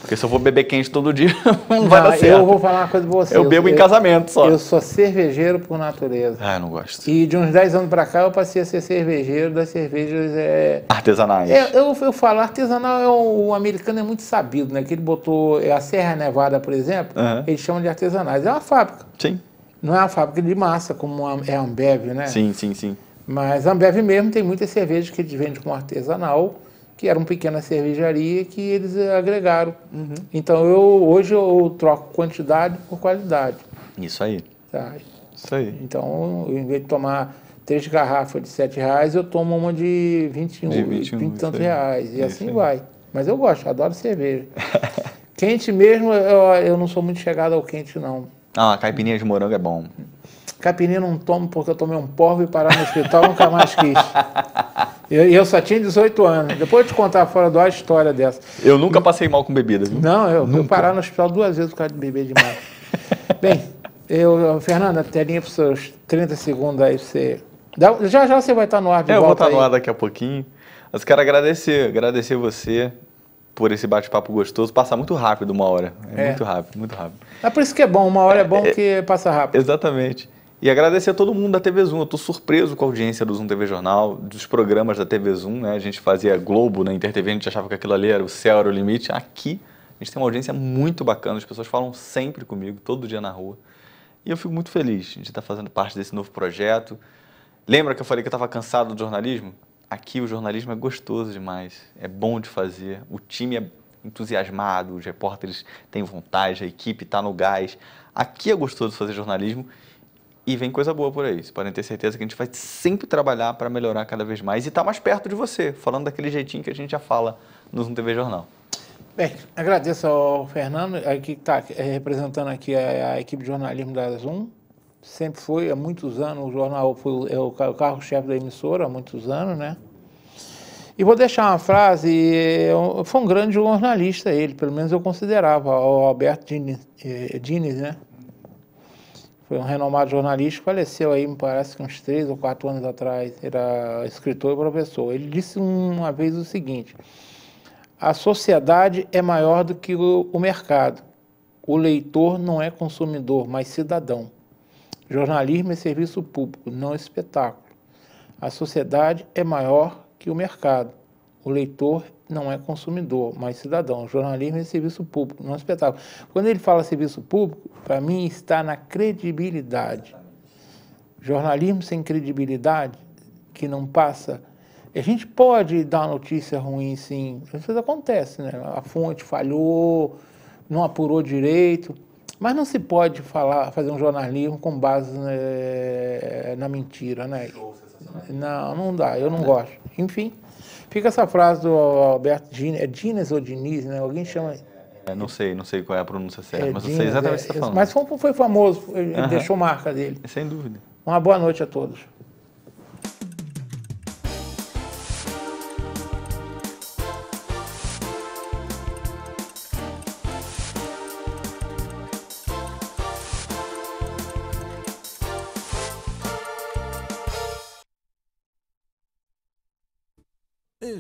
Porque se eu vou beber quente todo dia, não, não vai dar certo. Eu vou falar uma coisa pra você. Eu bebo eu, em casamento só. Eu sou cervejeiro por natureza. Ah, eu não gosto. E de uns 10 anos pra cá eu passei a ser cervejeiro das cervejas. É... Artesanais. É, eu, eu falo, artesanal é o, o, americano é muito sabido, né? Que ele botou é, a Serra Nevada, por exemplo, uhum. eles chamam de artesanais. É uma fábrica. Sim. Não é uma fábrica de massa, como é a Ambev, né? Sim, sim, sim. Mas a Ambev mesmo tem muitas cervejas que eles vendem como artesanal que era uma pequena cervejaria que eles eh, agregaram. Uhum. Então eu hoje eu troco quantidade por qualidade. Isso aí. Tá. Isso aí. Então, em vez de tomar três garrafas de sete reais, eu tomo uma de 21, de 21 20 e tantos reais. E assim vai. Mas eu gosto, adoro cerveja. quente mesmo, eu, eu não sou muito chegado ao quente, não. Ah, caipirinha de morango é bom. Caipirinha não tomo porque eu tomei um porro e parar no hospital nunca mais quis. E eu, eu, só tinha 18 anos. Depois eu te contar fora do ar a história dessa. Eu nunca passei mal com bebida, viu? Não, eu fui parar no hospital duas vezes por causa de beber demais. Bem, eu, Fernanda, telinha para os seus 30 segundos aí, você. Já já você vai estar no ar de é, volta. Eu vou estar aí. no ar daqui a pouquinho. Mas quero agradecer, agradecer você por esse bate-papo gostoso. Passa muito rápido uma hora. É, é, muito rápido, muito rápido. É por isso que é bom, uma hora é, é bom que é, passa rápido. Exatamente. E agradecer a todo mundo da TV Zoom. Eu estou surpreso com a audiência do Zoom TV Jornal, dos programas da TV Zoom. Né? A gente fazia Globo na né? InterTV, a gente achava que aquilo ali era o céu, era o limite. Aqui, a gente tem uma audiência muito bacana, as pessoas falam sempre comigo, todo dia na rua. E eu fico muito feliz de estar fazendo parte desse novo projeto. Lembra que eu falei que eu estava cansado do jornalismo? Aqui o jornalismo é gostoso demais, é bom de fazer, o time é entusiasmado, os repórteres têm vontade, a equipe está no gás. Aqui é gostoso fazer jornalismo e vem coisa boa por aí. Vocês podem ter certeza que a gente vai sempre trabalhar para melhorar cada vez mais e estar tá mais perto de você, falando daquele jeitinho que a gente já fala no Zoom TV Jornal. Bem, agradeço ao Fernando, que está é, representando aqui a, a, equipe de jornalismo da Zoom. Sempre foi, há muitos anos, o jornal foi é o carro-chefe da emissora, há muitos anos, né? E vou deixar uma frase, foi um grande jornalista ele, pelo menos eu considerava, o Alberto Diniz, é, Diniz né? foi um renomado jornalista, faleceu aí, me parece que uns três ou quatro anos atrás, era escritor e professor. Ele disse uma vez o seguinte: a sociedade é maior do que o, o mercado. O leitor não é consumidor, mas cidadão. Jornalismo é serviço público, não espetáculo. A sociedade é maior que o mercado. O leitor não é consumidor, mas cidadão. Jornalismo é serviço público, não é espetáculo. Quando ele fala serviço público, para mim está na credibilidade. Jornalismo sem credibilidade, que não passa. A gente pode dar notícia ruim, sim. Às vezes acontece, né? A fonte falhou, não apurou direito. Mas não se pode falar, fazer um jornalismo com base né, na mentira, né? Show, não, não dá, eu não é. gosto. Enfim. Fica essa frase do Alberto Dines, é Dines ou Diniz, né? Alguém chama. É, não sei, não sei qual é a pronúncia certa, é, mas Dines, eu sei é, exatamente o que você está é, falando. Mas foi, foi famoso, uhum. deixou marca dele. Sem dúvida. Uma boa noite a todos.